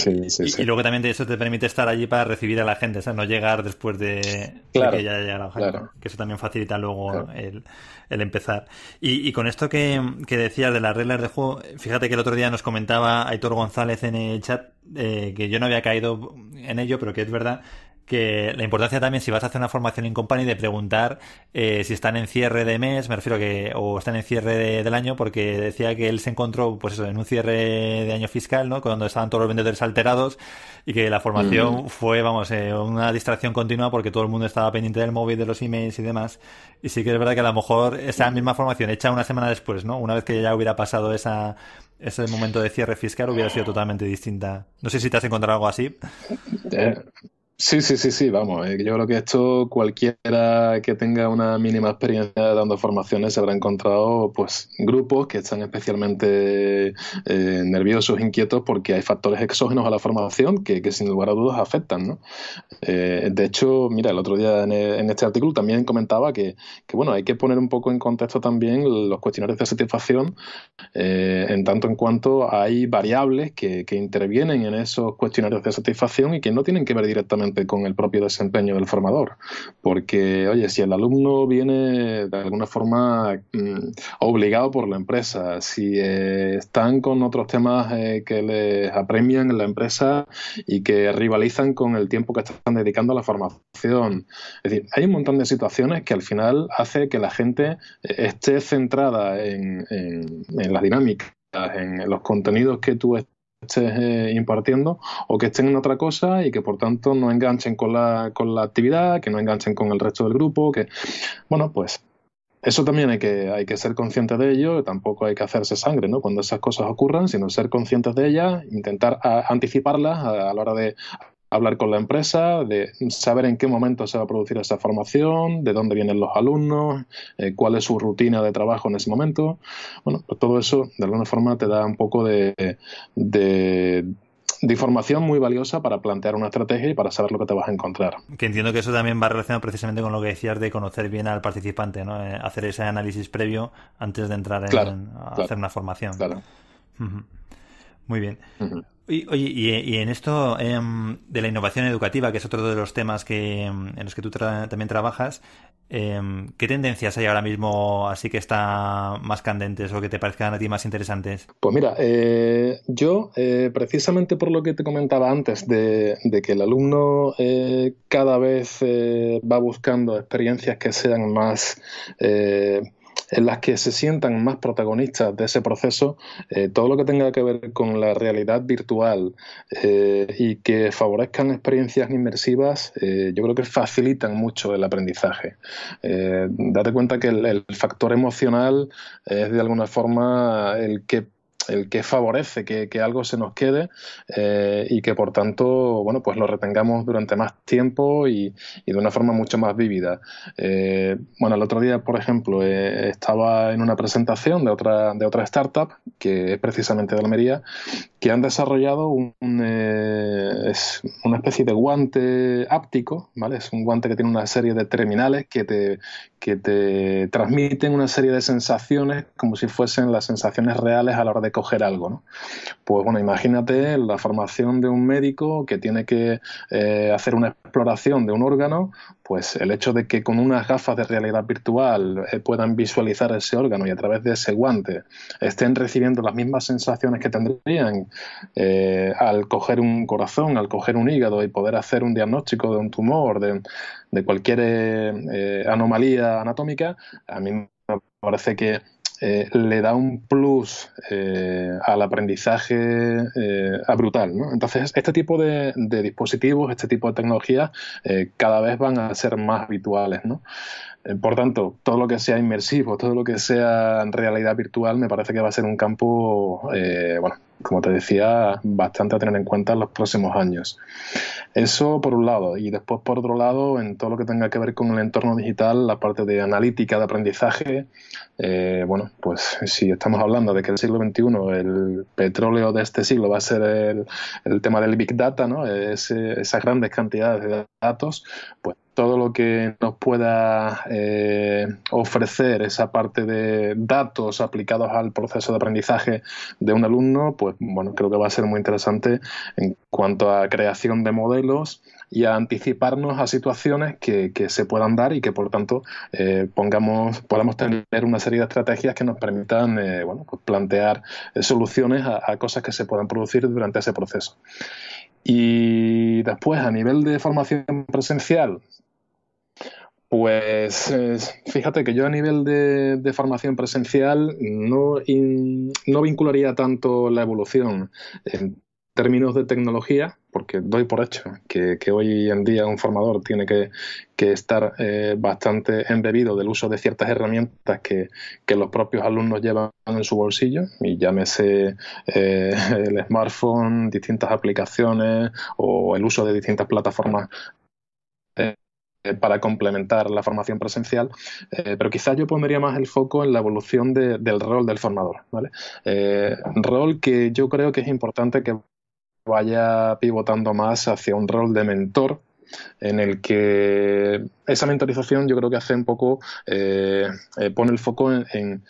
luego también eso te permite estar allí para recibir a la gente, o sea, no llegar después de, que ya haya la claro. que eso también facilita luego el, empezar. Y, y con esto que, que, decías de las reglas de juego, fíjate que el otro día nos comentaba Aitor González en el chat eh, que yo no había caído en ello, pero que es verdad que la importancia también, si vas a hacer una formación en company, de preguntar eh, si están en cierre de mes, me refiero que, o están en cierre del año, porque decía que él se encontró, pues eso, en un cierre de año fiscal, ¿no? Cuando estaban todos los vendedores alterados y que la formación fue, vamos, eh, una distracción continua porque todo el mundo estaba pendiente del móvil, de los emails y demás. Y sí que es verdad que a lo mejor esa misma formación hecha una semana después, ¿no? Una vez que ya hubiera pasado esa, ese momento de cierre fiscal, hubiera sido totalmente distinta. No sé si te has encontrado algo así. Eh, Sí, sí, sí, sí, vamos. Eh, yo creo que esto cualquiera que tenga una mínima experiencia dando formaciones se habrá encontrado pues grupos que están especialmente eh, nerviosos, inquietos, porque hay factores exógenos a la formación que, sin lugar a dudas afectan. Eh, de hecho, mira, el otro día en, este artículo también comentaba que, bueno, hay que poner un poco en contexto también los cuestionarios de satisfacción en tanto en cuanto hay variables que intervienen en esos cuestionarios de satisfacción y que no tienen que ver directamente con el propio desempeño del formador. Porque, oye, si el alumno viene de alguna forma mm, obligado por la empresa, si eh, están con otros temas eh, que les apremian en la empresa y que rivalizan con el tiempo que están dedicando a la formación. Es decir, hay un montón de situaciones que al final hace que la gente eh, esté centrada en, en las dinámicas en los contenidos que tú estás estés eh, impartiendo o que estén en otra cosa y que por tanto no enganchen con la, con la actividad, que no enganchen con el resto del grupo, que bueno, pues eso también hay que, hay que ser consciente de ello, tampoco hay que hacerse sangre ¿no? cuando esas cosas ocurran, sino ser conscientes de ellas, intentar anticiparlas a, la hora de hablar con la empresa, de saber en qué momento se va a producir esa formación, de dónde vienen los alumnos, eh, cuál es su rutina de trabajo en ese momento. Bueno, pues todo eso de alguna forma te da un poco de, de información muy valiosa para plantear una estrategia y para saber lo que te vas a encontrar. Que entiendo que eso también va relacionado precisamente con lo que decías de conocer bien al participante, ¿no? Eh, hacer ese análisis previo antes de entrar en, a hacer una formación. Claro. Muy bien. y, oye, y, en esto em, de la innovación educativa, que es otro de los temas que, em, en los que tú también trabajas, em, ¿qué tendencias hay ahora mismo así que están más candentes o que te parezcan a ti más interesantes? Pues mira, eh, yo eh, precisamente por lo que te comentaba antes, de, de que el alumno eh, cada vez va buscando experiencias que sean más en las que se sientan más protagonistas de ese proceso, eh, todo lo que tenga que ver con la realidad virtual eh, y que favorezcan experiencias inmersivas, eh, yo creo que facilitan mucho el aprendizaje. date cuenta que el factor emocional es de alguna forma el que el que favorece que, algo se nos quede eh, y que por tanto, bueno, pues lo retengamos durante más tiempo y, y de una forma mucho más vívida. Eh, bueno, el otro día, por ejemplo, eh, estaba en una presentación de otra, de otra startup, que es precisamente de Almería, que han desarrollado un, una especie de guante áptico, ¿vale? Es un guante que tiene una serie de terminales que te que te transmiten una serie de sensaciones como si fuesen las sensaciones reales a la hora de coger algo. Pues bueno, imagínate la formación de un médico que tiene que eh, hacer una exploración de un órgano pues el hecho de que con unas gafas de realidad virtual eh, puedan visualizar ese órgano y a través de ese guante estén recibiendo las mismas sensaciones que tendrían eh, al coger un corazón, al coger un hígado y poder hacer un diagnóstico de un tumor, de, cualquier eh, anomalía anatómica, a mí me parece que eh, le da un plus eh, al aprendizaje eh, a brutal. ¿no? Entonces, este tipo de, de, dispositivos, este tipo de tecnologías, cada vez van a ser más habituales. ¿no? por tanto, todo lo que sea inmersivo, todo lo que sea realidad virtual, me parece que va a ser un campo bueno, como te decía, bastante a tener en cuenta en los próximos años. Eso por un lado. Y después, por otro lado, en todo lo que tenga que ver con el entorno digital, la parte de analítica, de aprendizaje, eh, bueno, pues si estamos hablando de que el siglo XXI, el petróleo de este siglo va a ser el, tema del Big Data, ¿no? Ese, esas grandes cantidades de datos, pues todo lo que nos pueda eh, ofrecer esa parte de datos aplicados al proceso de aprendizaje de un alumno, pues bueno, creo que va a ser muy interesante en cuanto a creación de modelos y a anticiparnos a situaciones que, se puedan dar y que por tanto eh, pongamos, podamos tener una serie de estrategias que nos permitan eh, pues plantear soluciones a cosas que se puedan producir durante ese proceso. Y después, a nivel de formación presencial, pues eh, fíjate que yo a nivel de, formación presencial no, vincularía tanto la evolución en términos de tecnología, porque doy por hecho que, hoy en día un formador tiene que, estar eh, bastante embebido del uso de ciertas herramientas que, los propios alumnos llevan en su bolsillo, y llámese eh, el smartphone, distintas aplicaciones o el uso de distintas plataformas eh, para complementar la formación presencial, eh, pero quizás yo pondría más el foco en la evolución del rol del formador, ¿vale? Eh, rol que yo creo que es importante que vaya pivotando más hacia un rol de mentor en el que esa mentorización yo creo que hace un poco, pone el foco en,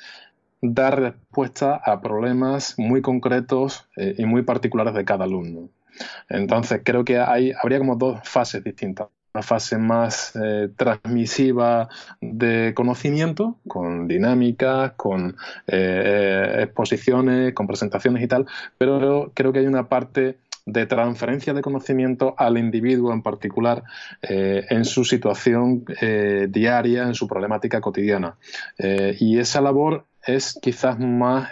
dar respuesta a problemas muy concretos y muy particulares de cada alumno. Entonces creo que hay, habría como dos fases distintas fase más eh, transmisiva de conocimiento, con dinámicas, con eh, exposiciones, con presentaciones y tal, pero creo que hay una parte de transferencia de conocimiento al individuo en particular eh, en su situación diaria, en su problemática cotidiana. y esa labor es quizás más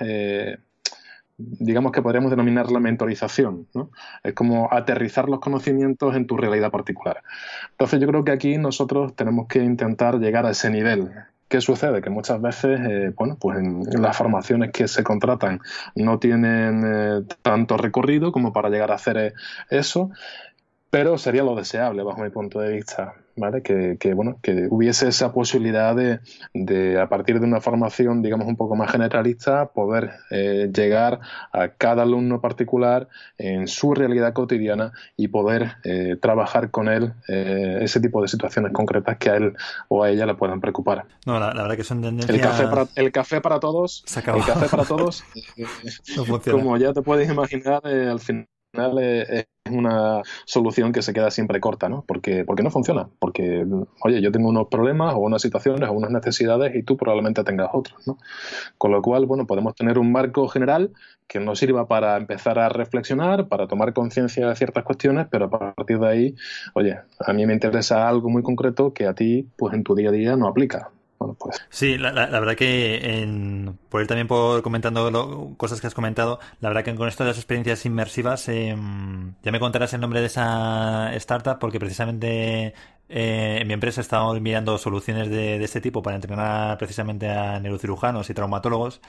digamos que podríamos denominar la mentorización, ¿no? Es como aterrizar los conocimientos en tu realidad particular. Entonces yo creo que aquí nosotros tenemos que intentar llegar a ese nivel. ¿Qué sucede? Que muchas veces, eh, bueno, pues las formaciones que se contratan no tienen eh, tanto recorrido como para llegar a hacer eh, eso, pero sería lo deseable bajo mi punto de vista. Que, que, bueno, que hubiese esa posibilidad de, de, a partir de una formación, digamos, un poco más generalista, poder eh, llegar a cada alumno particular en su realidad cotidiana y poder eh, trabajar con él eh, ese tipo de situaciones concretas que a él o a ella le puedan preocupar. No, la, verdad que son El café para, el café para todos, el café para todos, como ya te puedes imaginar, al final es, una solución que se queda siempre corta, ¿no? Porque, porque no funciona. Porque, oye, yo tengo unos problemas o unas situaciones o unas necesidades y tú probablemente tengas otros, ¿no? Con lo cual, bueno, podemos tener un marco general que nos sirva para empezar a reflexionar, para tomar conciencia de ciertas cuestiones, pero a partir de ahí, oye, a mí me interesa algo muy concreto que a ti, pues en tu día a día no aplica. Pues. Sí, la, verdad que por ir también por comentando cosas que has comentado, la verdad que con esto de las experiencias inmersivas, em, ya me contarás el nombre de esa startup porque precisamente eh, en mi empresa estamos mirando soluciones de, este tipo para entrenar precisamente a neurocirujanos y traumatólogos.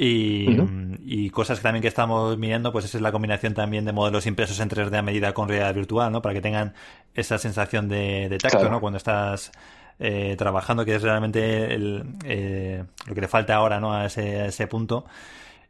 Y, cosas que también que estamos mirando, pues esa es la combinación también de modelos impresos en 3D a medida con realidad virtual, ¿no? Para que tengan esa sensación de, tacto, ¿no? Cuando estás eh, trabajando, que es realmente eh, lo que le falta ahora ¿no? a, ese, ese punto.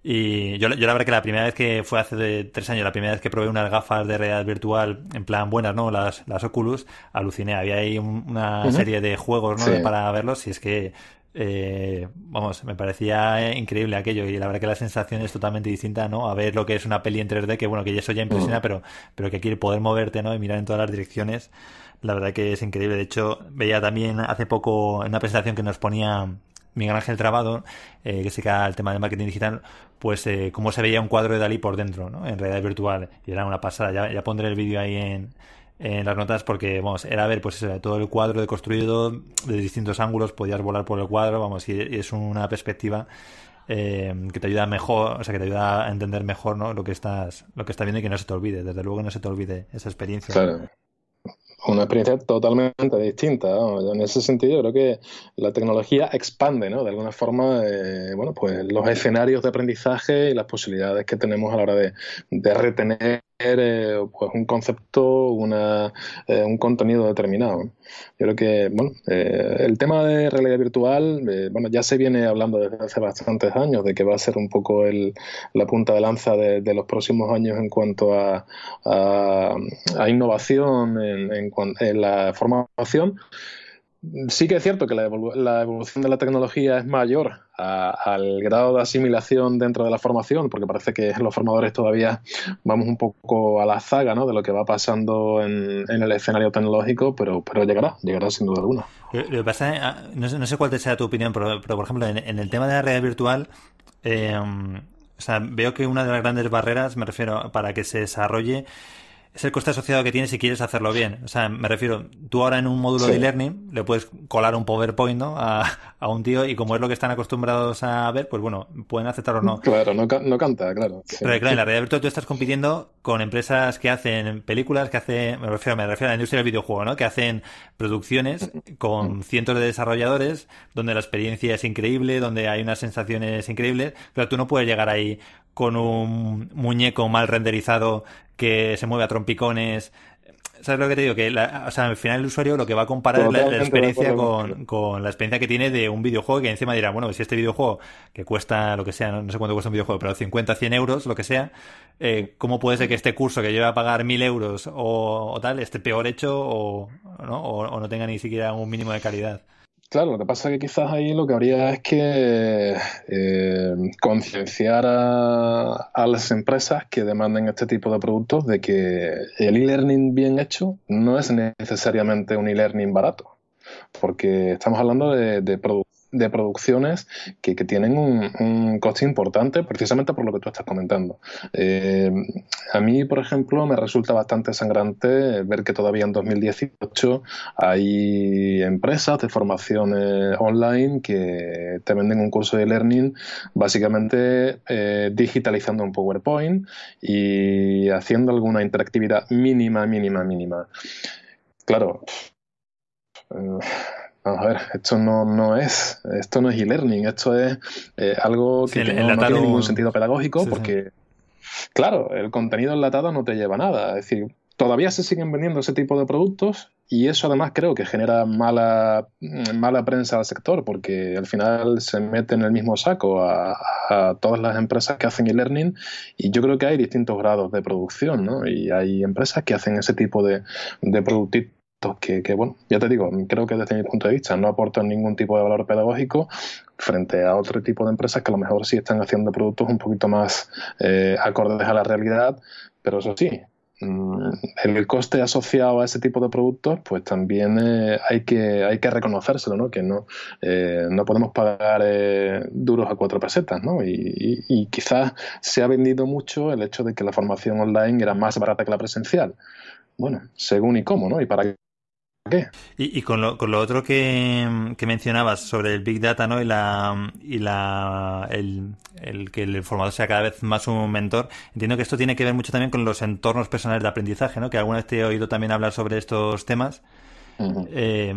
Y yo, yo, la verdad que la primera vez que fue hace de tres años, la primera vez que probé unas gafas de realidad virtual en plan buenas, ¿no? Las, las Oculus, aluciné. Había ahí una serie de juegos, ¿no? Para verlos y es que eh, vamos, me parecía eh, increíble aquello y la verdad que la sensación es totalmente distinta, ¿no? A ver lo que es una peli en 3D, que bueno, que eso ya impresiona, mm. pero, pero que quiere poder moverte, ¿no? Y mirar en todas las direcciones, la verdad que es increíble. De hecho, veía también hace poco en una presentación que nos ponía Miguel Ángel Trabado, eh, que se queda el tema del marketing digital, pues eh, cómo se veía un cuadro de Dalí por dentro, ¿no? En realidad virtual, y era una pasada. Ya, ya pondré el vídeo ahí en, en las notas porque, vamos, era ver pues todo el cuadro de construido de distintos ángulos, podías volar por el cuadro, vamos, y, es una perspectiva eh, que te ayuda mejor, o sea, que te ayuda a entender mejor ¿no? lo que estás lo que estás viendo y que no se te olvide, desde luego no se te olvide esa experiencia. Claro. Una experiencia totalmente distinta. En ese sentido, creo que la tecnología expande, ¿no? De alguna forma, eh, bueno, pues los escenarios de aprendizaje y las posibilidades que tenemos a la hora de, de retener eh, pues un concepto, una, eh, un contenido determinado. Yo creo que, bueno, eh, el tema de realidad virtual, bueno, ya se viene hablando desde hace bastantes años de que va a ser un poco el, la punta de lanza de, los próximos años en cuanto a, a, innovación, en, en la formación sí que es cierto que la, evolución de la tecnología es mayor al grado de asimilación dentro de la formación, porque parece que los formadores todavía vamos un poco a la zaga de lo que va pasando en, el escenario tecnológico, pero, llegará, llegará sin duda alguna. pasa, ah, no sé, cuál te sea tu opinión, pero, por ejemplo, en, el tema de la realidad virtual, eh, veo que una de las grandes barreras, me refiero, para que se desarrolle es el coste asociado que tienes si quieres hacerlo bien. O sea, me refiero, tú ahora en un módulo de learning le puedes colar un PowerPoint ¿no? a, un tío y como es lo que están acostumbrados a ver, pues bueno, pueden aceptarlo o no. Claro, no, canta, claro. Pero claro, en la realidad tú estás compitiendo con empresas que hacen películas, que hacen, me refiero, me refiero a la industria del videojuego, ¿no? Que hacen producciones con cientos de desarrolladores donde la experiencia es increíble, donde hay unas sensaciones increíbles. Pero tú no puedes llegar ahí con un muñeco mal renderizado que se mueve a trompicones. ¿Sabes lo que te digo? Que o sea, al final el usuario lo que va a comparar es la, experiencia con, con, la experiencia que tiene de un videojuego que encima dirá, bueno, si este videojuego que cuesta lo que sea, no, sé cuánto cuesta un videojuego, pero 50, 100 euros, lo que sea, eh, ¿cómo puede ser que este curso que yo a pagar 1000 euros o, tal esté peor hecho o, ¿no? o no tenga ni siquiera un mínimo de calidad? Claro, lo que pasa es que quizás ahí lo que habría es que eh, concienciar a, las empresas que demanden este tipo de productos de que el e-learning bien hecho no es necesariamente un e-learning barato, porque estamos hablando de, productos de producciones que, tienen un, coste importante precisamente por lo que tú estás comentando. Eh, a mí, por ejemplo, me resulta bastante sangrante ver que todavía en 2018 hay empresas de formación online que te venden un curso de learning básicamente eh, digitalizando un PowerPoint y haciendo alguna interactividad mínima, mínima, mínima. Claro, eh, ver, esto no, no es, esto no es e-learning, esto es eh, algo que, no, tiene ningún sentido pedagógico porque, claro, el contenido enlatado no te lleva a nada. Es decir, todavía se siguen vendiendo ese tipo de productos y eso además creo que genera mala, mala prensa al sector porque al final se mete en el mismo saco a, todas las empresas que hacen e-learning y yo creo que hay distintos grados de producción ¿no? y hay empresas que hacen ese tipo de, de que, bueno, ya te digo, creo que desde mi punto de vista no aportan ningún tipo de valor pedagógico frente a otro tipo de empresas que a lo mejor sí están haciendo productos un poquito más eh, acordes a la realidad, pero eso sí, mm, el coste asociado a ese tipo de productos, pues también eh, hay, que, hay que reconocérselo, ¿no? Que no, eh, no podemos pagar duros a cuatro pesetas, ¿no? Y, y, quizás se ha vendido mucho el hecho de que la formación online era más barata que la presencial. Bueno, según y cómo, ¿no? Y para y, con, lo, otro que, mencionabas sobre el Big Data ¿no? y, la, y la, el, que el formador sea cada vez más un mentor, entiendo que esto tiene que ver mucho también con los entornos personales de aprendizaje, ¿no? que alguna vez te he oído también hablar sobre estos temas. Eh,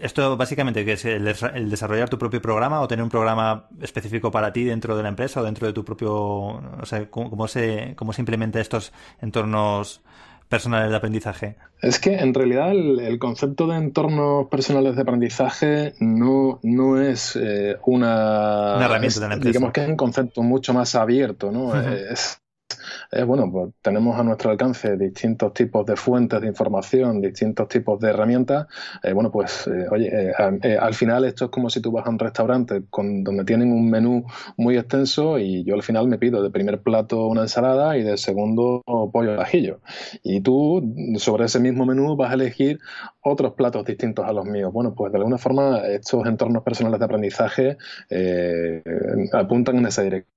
esto básicamente que es el, desarrollar tu propio programa o tener un programa específico para ti dentro de la empresa o dentro de tu propio, o sea, cómo, cómo se cómo se estos entornos personales de aprendizaje? Es que en realidad el, concepto de entornos personales de aprendizaje no, no es eh, una, una herramienta Digamos que es un concepto mucho más abierto, ¿no? es, eh, bueno, pues tenemos a nuestro alcance distintos tipos de fuentes de información, distintos tipos de herramientas. Eh, bueno, pues, eh, oye, al final esto es como si tú vas a un restaurante donde tienen un menú muy extenso y yo al final me pido de primer plato una ensalada y de segundo pollo al ajillo. Y tú, sobre ese mismo menú, vas a elegir otros platos distintos a los míos. Bueno, pues de alguna forma estos entornos personales de aprendizaje apuntan en esa dirección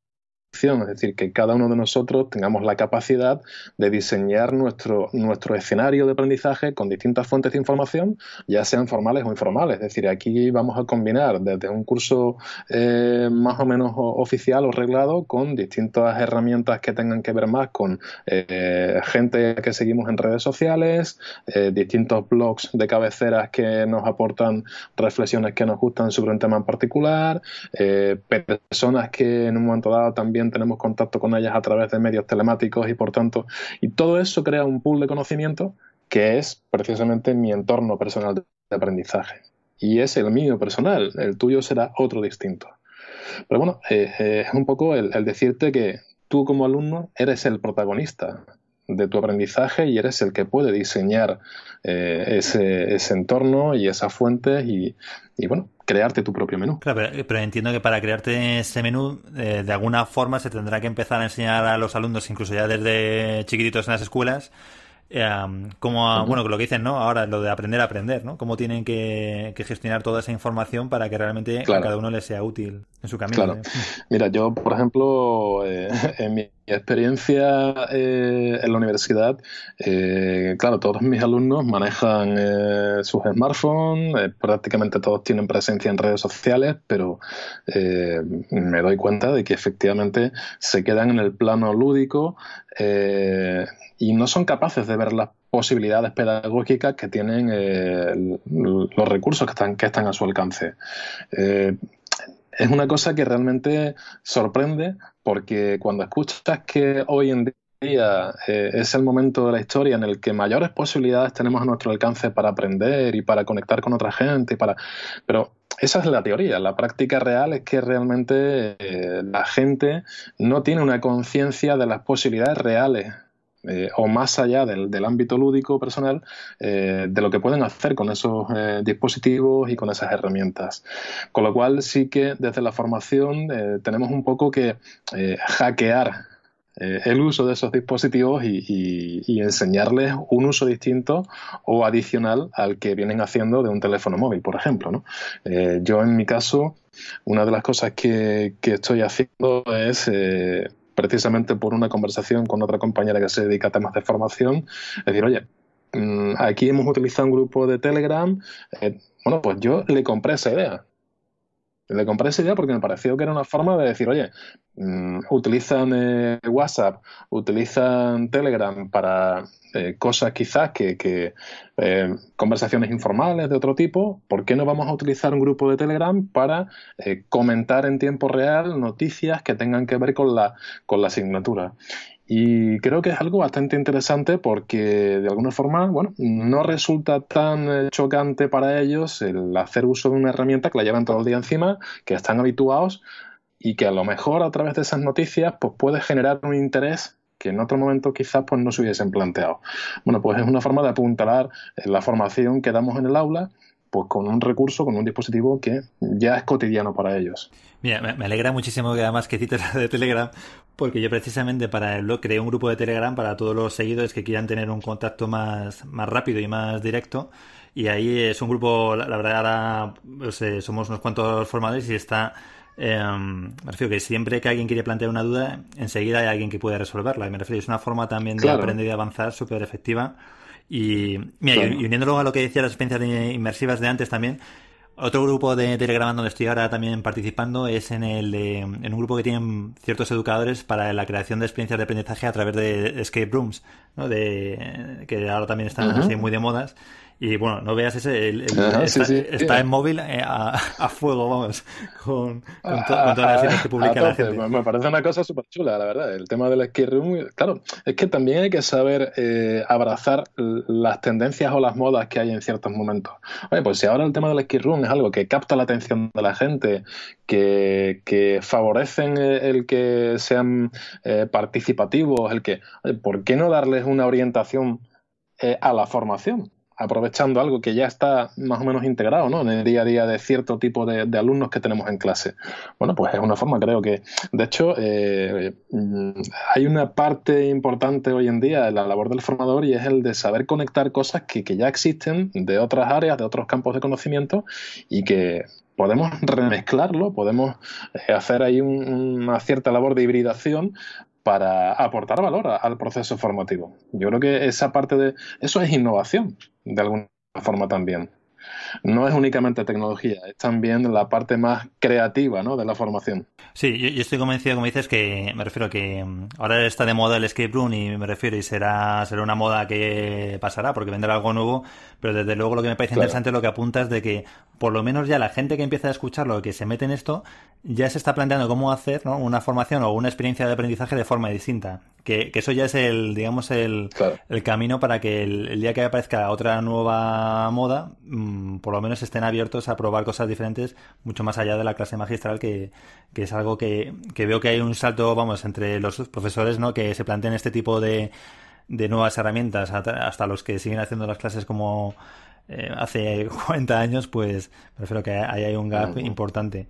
es decir, que cada uno de nosotros tengamos la capacidad de diseñar nuestro, nuestro escenario de aprendizaje con distintas fuentes de información, ya sean formales o informales. Es decir, aquí vamos a combinar desde un curso eh, más o menos oficial o reglado con distintas herramientas que tengan que ver más con eh, gente que seguimos en redes sociales, eh, distintos blogs de cabeceras que nos aportan reflexiones que nos gustan sobre un tema en particular, personas que en un momento dado también tenemos contacto con ellas a través de medios telemáticos y por tanto, y todo eso crea un pool de conocimiento que es precisamente mi entorno personal de aprendizaje. Y es el mío personal, el tuyo será otro distinto. Pero bueno, eh, eh, es un poco el decirte que tú como alumno eres el protagonista de tu aprendizaje y eres el que puede diseñar eh, ese, entorno y esa fuente y, bueno, crearte tu propio menú. Claro, pero, entiendo que para crearte ese menú, eh, de alguna forma se tendrá que empezar a enseñar a los alumnos, incluso ya desde chiquititos en las escuelas, eh, como a, bueno lo que dicen no ahora lo de aprender a aprender no cómo tienen que, gestionar toda esa información para que realmente a cada uno le sea útil en su camino claro. Mm. mira yo por ejemplo en mi experiencia eh, en la universidad, eh, claro, todos mis alumnos manejan eh, sus smartphones, prácticamente todos tienen presencia en redes sociales, pero me doy cuenta de que efectivamente se quedan en el plano lúdico y no son capaces de ver las posibilidades pedagógicas que tienen los recursos que están, que están a su alcance es una cosa que realmente sorprende porque cuando escuchas que hoy en día eh, es el momento de la historia en el que mayores posibilidades tenemos a nuestro alcance para aprender y para conectar con otra gente y para pero esa es la teoría. La práctica real es que realmente eh, la gente no tiene una conciencia de las posibilidades reales eh, o más allá del, ámbito lúdico personal, eh, de lo que pueden hacer con esos eh, dispositivos y con esas herramientas. Con lo cual sí que desde la formación tenemos un poco que hackear el uso de esos dispositivos y, enseñarles un uso distinto o adicional al que vienen haciendo de un teléfono móvil, por ejemplo. yo en mi caso, una de las cosas que estoy haciendo es precisamente por una conversación con otra compañera que se dedica a temas de formación, es decir, oye, mm, aquí hemos utilizado un grupo de Telegram, eh, bueno, pues yo le compré esa idea. Le compré esa idea porque me pareció que era una forma de decir, oye, mm, utilizan eh, WhatsApp, utilizan Telegram para eh, cosas quizás que, eh, conversaciones informales de otro tipo, ¿por qué no vamos a utilizar un grupo de Telegram para comentar en tiempo real noticias que tengan que ver con la, con la asignatura? Y creo que es algo bastante interesante porque de alguna forma, no resulta tan eh, chocante para ellos el hacer uso de una herramienta que la llevan todo el día encima, que están habituados y que a lo mejor a través de esas noticias pues puede generar un interés que en otro momento quizás pues no se hubiesen planteado. Bueno, pues es una forma de apuntalar eh, la formación que damos en el aula pues con un recurso, con un dispositivo que ya es cotidiano para ellos. Mira, me alegra muchísimo que además que cites de Telegram, porque yo precisamente para él lo creé un grupo de Telegram para todos los seguidores que quieran tener un contacto más, más rápido y más directo. Y ahí es un grupo, la, verdad, ahora pues, eh, somos unos cuantos formadores y está em, me refiero que siempre que alguien quiere plantear una duda, enseguida hay alguien que puede resolverla. Y me refiero, es una forma también de aprender y avanzar súper efectiva. Y, mira, uniéndolo a lo que decía las experiencias inmersivas de antes también, otro grupo de Telegram donde estoy ahora también participando es en, el, en un grupo que tienen ciertos educadores para la creación de experiencias de aprendizaje a través de escape rooms, ¿no? de, que ahora también están muy de modas. Y bueno, no veas ese. está, en móvil eh, a, fuego, vamos, con, todas las ah, ideas que publica la gente. Me parece una cosa súper chula, la verdad. El tema del Room, claro, es que también hay que saber eh, abrazar las tendencias o las modas que hay en ciertos momentos. Oye, pues si ahora el tema del la Room es algo que capta la atención de la gente, que, que favorecen eh, el que sean participativos, el que. ¿Por qué no darles una orientación a la formación? aprovechando algo que ya está más o menos integrado en el día a día de cierto tipo de, alumnos que tenemos en clase. Bueno, pues es una forma, creo que, de hecho, eh, hay una parte importante hoy en día en la labor del formador y es el de saber conectar cosas que, ya existen de otras áreas, de otros campos de conocimiento y que podemos remezclarlo, podemos eh, hacer ahí una cierta labor de hibridación para aportar valor al proceso formativo. Yo creo que esa parte de eso es innovación, de alguna forma también no es únicamente tecnología, es también la parte más creativa ¿no? de la formación. Sí, yo, estoy convencido, como dices, que me refiero a que mm, ahora está de moda el escape room y me refiero y será, será una moda que pasará porque vendrá algo nuevo, pero desde luego lo que me parece interesante es lo que apuntas de que por lo menos ya la gente que empieza a escucharlo, que se mete en esto, ya se está planteando cómo hacer una formación o una experiencia de aprendizaje de forma distinta. Que, eso ya es el, digamos, el, el camino para que el, día que aparezca otra nueva moda, mm, por lo menos estén abiertos a probar cosas diferentes, mucho más allá de la clase magistral, que, que es algo que, que, veo que hay un salto, vamos, entre los profesores, ¿no? Que se planteen este tipo de, de nuevas herramientas, hasta los que siguen haciendo las clases como eh, hace 40 años, pues prefiero que ahí hay un gap importante.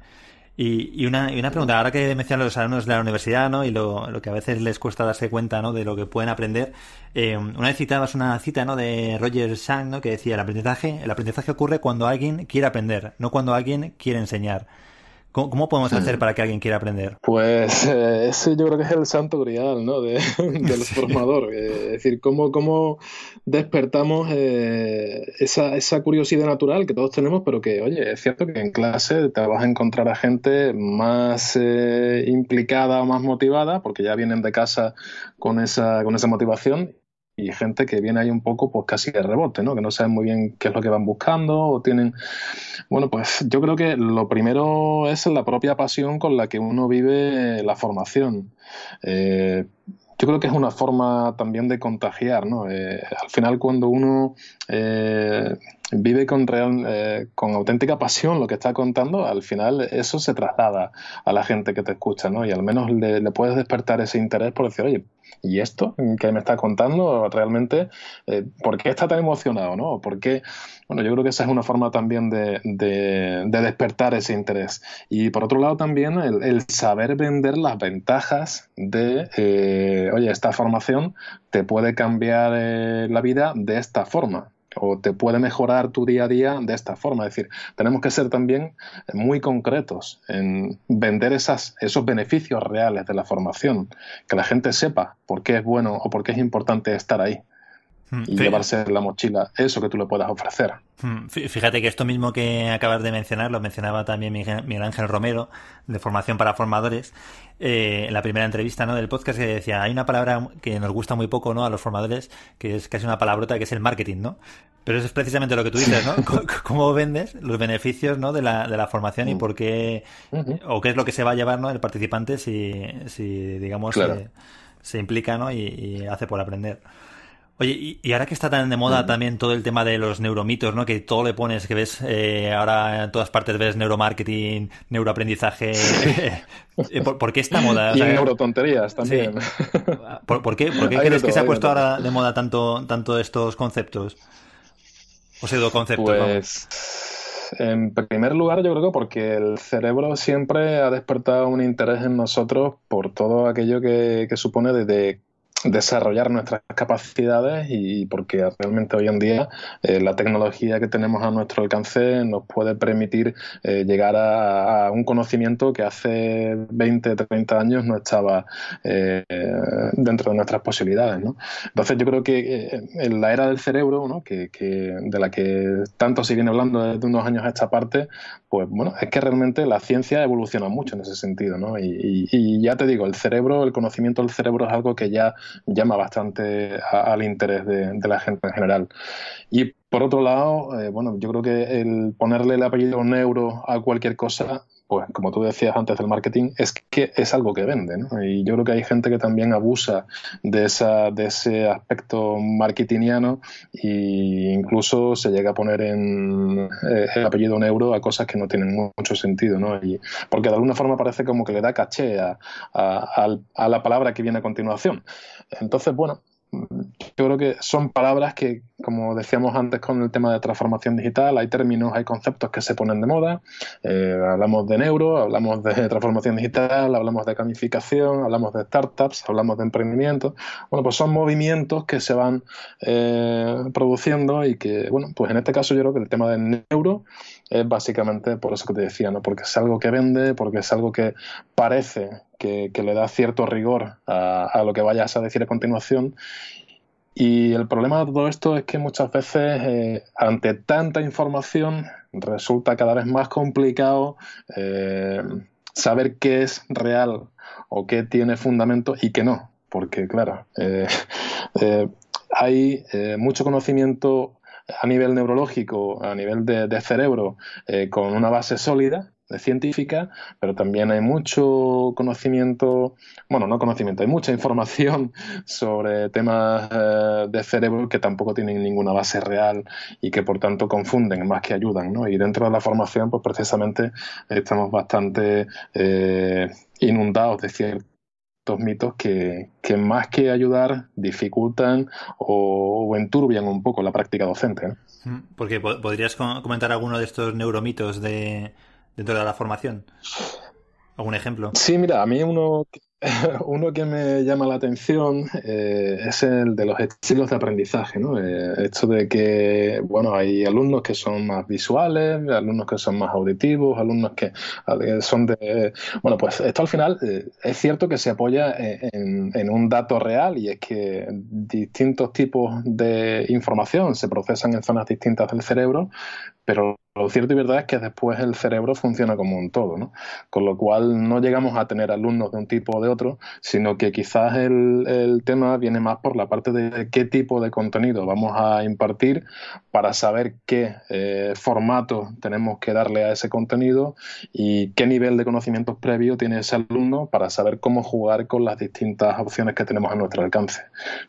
Y, una, y, una, pregunta, ahora que a los alumnos de la universidad, ¿no? Y lo, que a veces les cuesta darse cuenta, ¿no? De lo que pueden aprender. Eh, una vez citabas una cita, ¿no? De Roger Sang, ¿no? Que decía, el aprendizaje, el aprendizaje ocurre cuando alguien quiere aprender, no cuando alguien quiere enseñar. ¿Cómo, podemos hacer mm. para que alguien quiera aprender? Pues eh, ese yo creo que es el santo grial ¿no? de, del formador. Eh, es decir, cómo, cómo despertamos eh, esa, curiosidad natural que todos tenemos, pero que, oye, es cierto que en clase te vas a encontrar a gente más implicada o más motivada, porque ya vienen de casa con esa, con esa motivación, y gente que viene ahí un poco pues casi de rebote, ¿no? Que no saben muy bien qué es lo que van buscando o tienen... Bueno, pues yo creo que lo primero es la propia pasión con la que uno vive la formación. Eh, yo creo que es una forma también de contagiar, ¿no? Eh, al final cuando uno... Eh, vive con, real, eh, con auténtica pasión lo que está contando, al final eso se traslada a la gente que te escucha, ¿no? Y al menos le, puedes despertar ese interés por decir, oye, ¿y esto que me está contando realmente? Eh, ¿Por qué está tan emocionado, no? ¿Por qué? Bueno, yo creo que esa es una forma también de, despertar ese interés. Y por otro lado también el, saber vender las ventajas de, eh, oye, esta formación te puede cambiar la vida de esta forma o te puede mejorar tu día a día de esta forma. Es decir, tenemos que ser también muy concretos en vender esos beneficios reales de la formación, que la gente sepa por qué es bueno o por qué es importante estar ahí. Mm, y llevarse la mochila eso que tú le puedas ofrecer. Mm, fíjate que esto mismo que acabas de mencionar lo mencionaba también Miguel Ángel Romero de Formación para Formadores eh, en la primera entrevista del podcast que decía hay una palabra que nos gusta muy poco a los formadores que es casi una palabrota que es el marketing, ¿no? Pero eso es precisamente lo que tú dices, ¿no? ¿Cómo, vendes los beneficios de, la, formación y mm. por qué o qué es lo que se va a llevar el participante si, si digamos se, implica ¿no? y hace por aprender? Oye, y, ahora que está tan de moda también todo el tema de los neuromitos, ¿no? Que todo le pones, que ves, eh, ahora en todas partes ves neuromarketing, neuroaprendizaje. Eh, ¿Por, qué esta moda? O y neurotonterías también. ¿Por, qué, crees que se ha puesto ahora de moda tanto, tanto estos conceptos? O pseudo conceptos, pues, en primer lugar, yo creo que porque el cerebro siempre ha despertado un interés en nosotros por todo aquello que, que supone desde desarrollar nuestras capacidades y porque realmente hoy en día eh, la tecnología que tenemos a nuestro alcance nos puede permitir eh, llegar a, un conocimiento que hace 20, 30 años no estaba eh, dentro de nuestras posibilidades. Entonces yo creo que en la era del cerebro, ¿no? que, de la que tanto se viene hablando desde unos años a esta parte, pues bueno, es que realmente la ciencia evoluciona mucho en ese sentido. ¿no? y ya te digo, el cerebro, el conocimiento del cerebro es algo que ya llama bastante al interés de, la gente en general. Y por otro lado, eh, bueno, yo creo que el ponerle el apellido Neuro a cualquier cosa pues como tú decías antes del marketing, es que es algo que vende. ¿no? Y yo creo que hay gente que también abusa de, esa, de ese aspecto marketingiano e incluso se llega a poner en eh, el apellido un euro a cosas que no tienen mucho sentido. ¿no? Y, porque de alguna forma parece como que le da caché a la palabra que viene a continuación. Entonces, bueno, yo creo que son palabras que, como decíamos antes con el tema de transformación digital, hay términos, hay conceptos que se ponen de moda. Eh, hablamos de neuro, hablamos de transformación digital, hablamos de gamificación, hablamos de startups, hablamos de emprendimiento. Bueno, pues son movimientos que se van eh, produciendo y que, bueno, pues en este caso yo creo que el tema del neuro es básicamente por eso que te decía, ¿no? porque es algo que vende, porque es algo que parece que, le da cierto rigor a, lo que vayas a decir a continuación y el problema de todo esto es que muchas veces, eh, ante tanta información, resulta cada vez más complicado eh, saber qué es real o qué tiene fundamento y qué no. Porque, claro, eh, hay mucho conocimiento a nivel neurológico, a nivel de, cerebro, eh, con una base sólida eh, científica, pero también hay mucho conocimiento, bueno, no conocimiento, hay mucha información sobre temas eh, de cerebro que tampoco tienen ninguna base real y que por tanto confunden más que ayudan, Y dentro de la formación, pues precisamente estamos bastante inundados de ciertos mitos que, más que ayudar dificultan o, enturbian un poco la práctica docente. ¿eh? Mm, porque podrías comentar alguno de estos neuromitos de, dentro de la formación. ¿Algún ejemplo? Sí, mira, a mí uno, uno que me llama la atención eh, es el de los estilos de aprendizaje, ¿no? Eh, esto de que, bueno, hay alumnos que son más visuales, alumnos que son más auditivos, alumnos que eh, son de... Bueno, pues esto al final es cierto que se apoya en, en, un dato real y es que distintos tipos de información se procesan en zonas distintas del cerebro, pero lo cierto y verdad es que después el cerebro funciona como un todo, ¿no? Con lo cual no llegamos a tener alumnos de un tipo o de otro, sino que quizás el, tema viene más por la parte de qué tipo de contenido vamos a impartir para saber qué eh, formato tenemos que darle a ese contenido y qué nivel de conocimientos previo tiene ese alumno para saber cómo jugar con las distintas opciones que tenemos a nuestro alcance.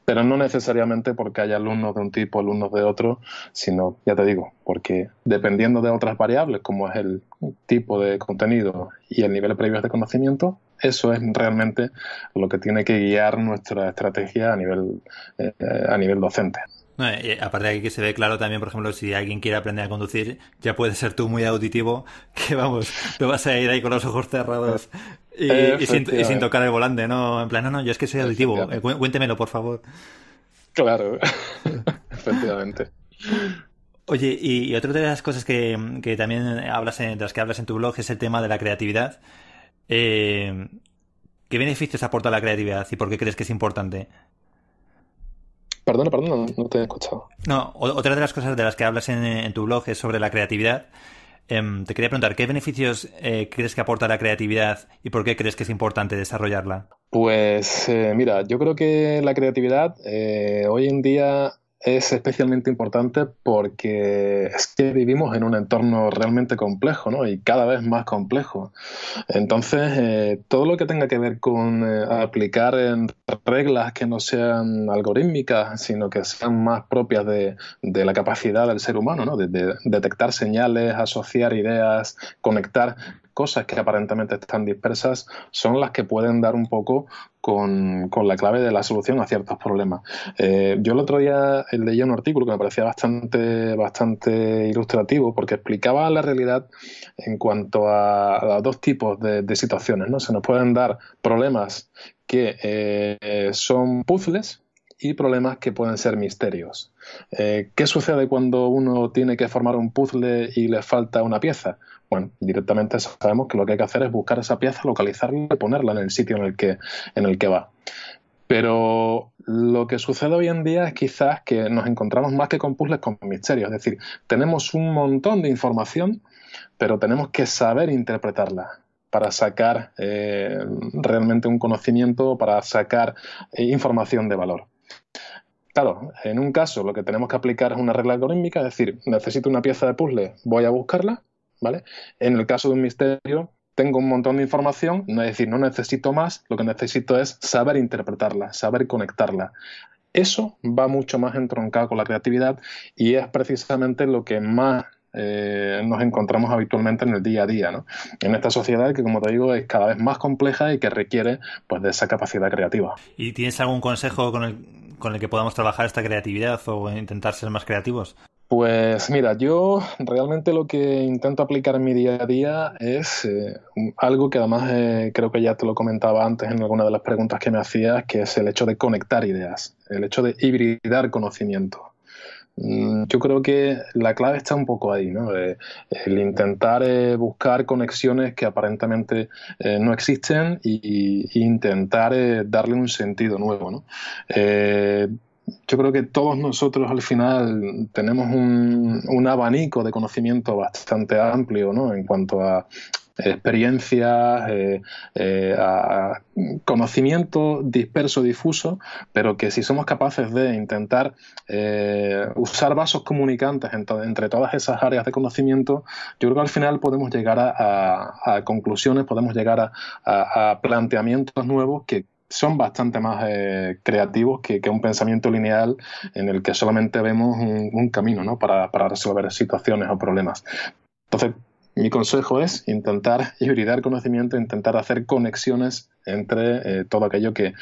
Pero no necesariamente porque haya alumnos de un tipo, alumnos de otro, sino, ya te digo, porque dependiendo de otras variables, como es el tipo de contenido y el nivel previo de conocimiento, eso es realmente lo que tiene que guiar nuestra estrategia a nivel, eh, a nivel docente. Eh, eh, aparte de que se ve claro también, por ejemplo, si alguien quiere aprender a conducir, ya puedes ser tú muy auditivo, que vamos, te vas a ir ahí con los ojos cerrados y, sin, y sin, tocar el volante, ¿no? En plan, no, no, yo es que soy auditivo, cuéntemelo, por favor. Claro, efectivamente. Oye, y, otra de las cosas que, también hablas en, las que hablas en tu blog es el tema de la creatividad. Eh, ¿Qué beneficios aporta la creatividad y por qué crees que es importante? Perdona, perdona, no te he escuchado. No, otra de las cosas de las que hablas en, tu blog es sobre la creatividad. Em, te quería preguntar, ¿qué beneficios eh, crees que aporta la creatividad y por qué crees que es importante desarrollarla? Pues eh, mira, yo creo que la creatividad hoy en día es especialmente importante porque es que vivimos en un entorno realmente complejo, ¿no? Y cada vez más complejo. Entonces, eh, todo lo que tenga que ver con eh, aplicar reglas que no sean algorítmicas, sino que sean más propias de, la capacidad del ser humano, ¿no? de, detectar señales, asociar ideas, conectar cosas que aparentemente están dispersas son las que pueden dar un poco con, con la clave de la solución a ciertos problemas. Eh, yo el otro día eh, leí un artículo que me parecía bastante, bastante ilustrativo porque explicaba la realidad en cuanto a, dos tipos de, situaciones. ¿no? Se nos pueden dar problemas que eh, son puzzles y problemas que pueden ser misterios. ¿Qué sucede cuando uno tiene que formar un puzzle y le falta una pieza? bueno, directamente sabemos que lo que hay que hacer es buscar esa pieza, localizarla y ponerla en el sitio en el que, en el que va. Pero lo que sucede hoy en día es quizás que nos encontramos más que con puzzles, con misterios. Es decir, tenemos un montón de información, pero tenemos que saber interpretarla para sacar eh, realmente un conocimiento, para sacar eh, información de valor. Claro, en un caso lo que tenemos que aplicar es una regla algorítmica, es decir, necesito una pieza de puzzle, voy a buscarla, ¿vale? En el caso de un misterio, tengo un montón de información, es decir, no necesito más, lo que necesito es saber interpretarla, saber conectarla. Eso va mucho más entroncado con la creatividad y es precisamente lo que más eh, nos encontramos habitualmente en el día a día, ¿no? En esta sociedad que, como te digo, es cada vez más compleja y que requiere, pues, de esa capacidad creativa. ¿Y tienes algún consejo con el, con el que podamos trabajar esta creatividad o intentar ser más creativos? Pues mira, yo realmente lo que intento aplicar en mi día a día es eh, algo que además eh, creo que ya te lo comentaba antes en alguna de las preguntas que me hacías, que es el hecho de conectar ideas, el hecho de hibridar conocimiento. Mm, yo creo que la clave está un poco ahí, ¿no? Eh, el intentar buscar conexiones que aparentemente no existen e intentar darle un sentido nuevo, ¿no? yo creo que todos nosotros al final tenemos un, abanico de conocimiento bastante amplio, ¿no? En cuanto a experiencias, eh, eh, a conocimiento disperso, difuso, pero que si somos capaces de intentar eh, usar vasos comunicantes entre, todas esas áreas de conocimiento, yo creo que al final podemos llegar a, conclusiones, podemos llegar a planteamientos nuevos que son bastante más eh, creativos que, un pensamiento lineal en el que solamente vemos un, camino para, resolver situaciones o problemas. Entonces, mi consejo es intentar hibridar conocimiento, intentar hacer conexiones entre eh, todo aquello que,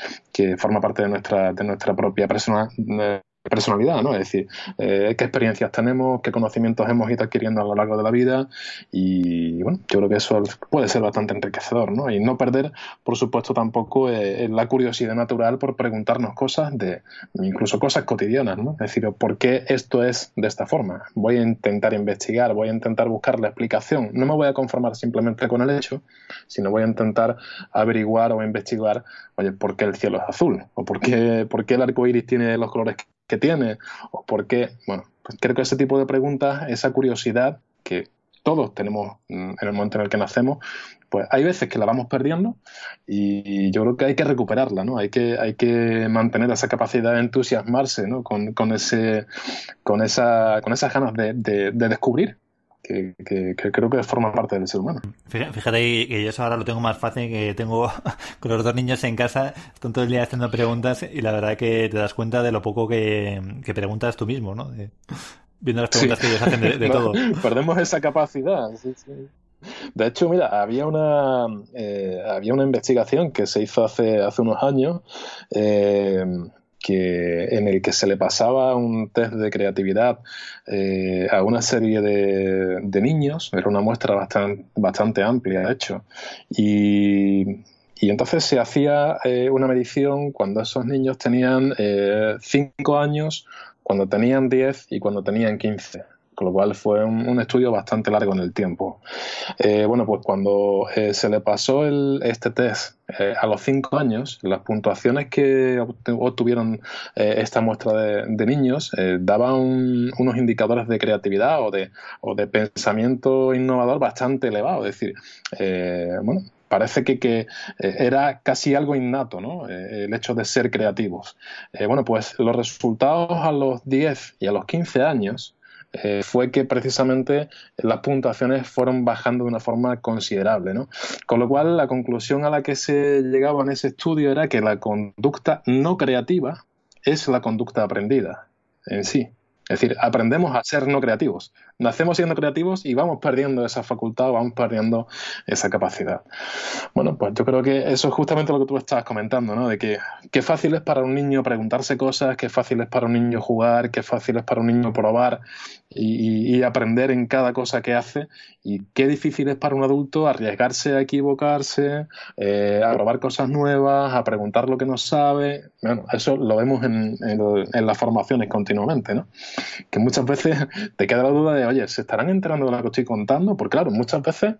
forma parte de nuestra, de nuestra propia persona, eh, personalidad, ¿no? Es decir, eh, qué experiencias tenemos, qué conocimientos hemos ido adquiriendo a lo largo de la vida y, bueno, yo creo que eso puede ser bastante enriquecedor, ¿no? Y no perder, por supuesto, tampoco eh, eh, la curiosidad natural por preguntarnos cosas de, incluso cosas cotidianas, ¿no? Es decir, ¿por qué esto es de esta forma? Voy a intentar investigar, voy a intentar buscar la explicación, no me voy a conformar simplemente con el hecho, sino voy a intentar averiguar o investigar, oye, ¿por qué el cielo es azul? ¿O por qué, por qué el arco iris tiene los colores que que tiene, o por qué. Bueno, pues creo que ese tipo de preguntas, esa curiosidad que todos tenemos en el momento en el que nacemos, pues hay veces que la vamos perdiendo y yo creo que hay que recuperarla, ¿no? Hay que, hay que mantener esa capacidad de entusiasmarse, ¿no? Con, ese, con, esa, con esas ganas de, de descubrir que, creo que forma parte del ser humano. Fíjate que yo eso ahora lo tengo más fácil, que tengo con los dos niños en casa, están todo el día haciendo preguntas y la verdad que te das cuenta de lo poco que, preguntas tú mismo, ¿no? viendo las preguntas que ellos hacen de, todo. Perdemos esa capacidad, De hecho, mira, había una, eh, había una investigación que se hizo hace, hace unos años eh, que, en el que se le pasaba un test de creatividad eh, a una serie de, niños, era una muestra bastante, bastante amplia, de hecho, y, y entonces se hacía eh, una medición cuando esos niños tenían 5 eh, años, cuando tenían 10 y cuando tenían 15 con lo cual fue un, estudio bastante largo en el tiempo. Eh, bueno, pues cuando eh, se le pasó este test eh, a los cinco años, las puntuaciones que obtuvieron esta muestra de, niños daban unos indicadores de creatividad o de, pensamiento innovador bastante elevado. Es decir, bueno, parece que, era casi algo innato, ¿no? el hecho de ser creativos. bueno, pues los resultados a los 10 y a los 15 años eh, fue que precisamente las puntuaciones fueron bajando de una forma considerable. Con lo cual, la conclusión a la que se llegaba en ese estudio era que la conducta no creativa es la conducta aprendida en sí. Es decir, aprendemos a ser no creativos nacemos siendo creativos y vamos perdiendo esa facultad, vamos perdiendo esa capacidad. Bueno, pues yo creo que eso es justamente lo que tú estabas comentando, ¿no? De que qué fácil es para un niño preguntarse cosas, qué fácil es para un niño jugar, qué fácil es para un niño probar y, aprender en cada cosa que hace y qué difícil es para un adulto arriesgarse a equivocarse, eh, a probar cosas nuevas, a preguntar lo que no sabe. Bueno, eso lo vemos en, en las formaciones continuamente, ¿no? Que muchas veces te queda la duda de oye, ¿se estarán enterando de lo que estoy contando? Porque claro, muchas veces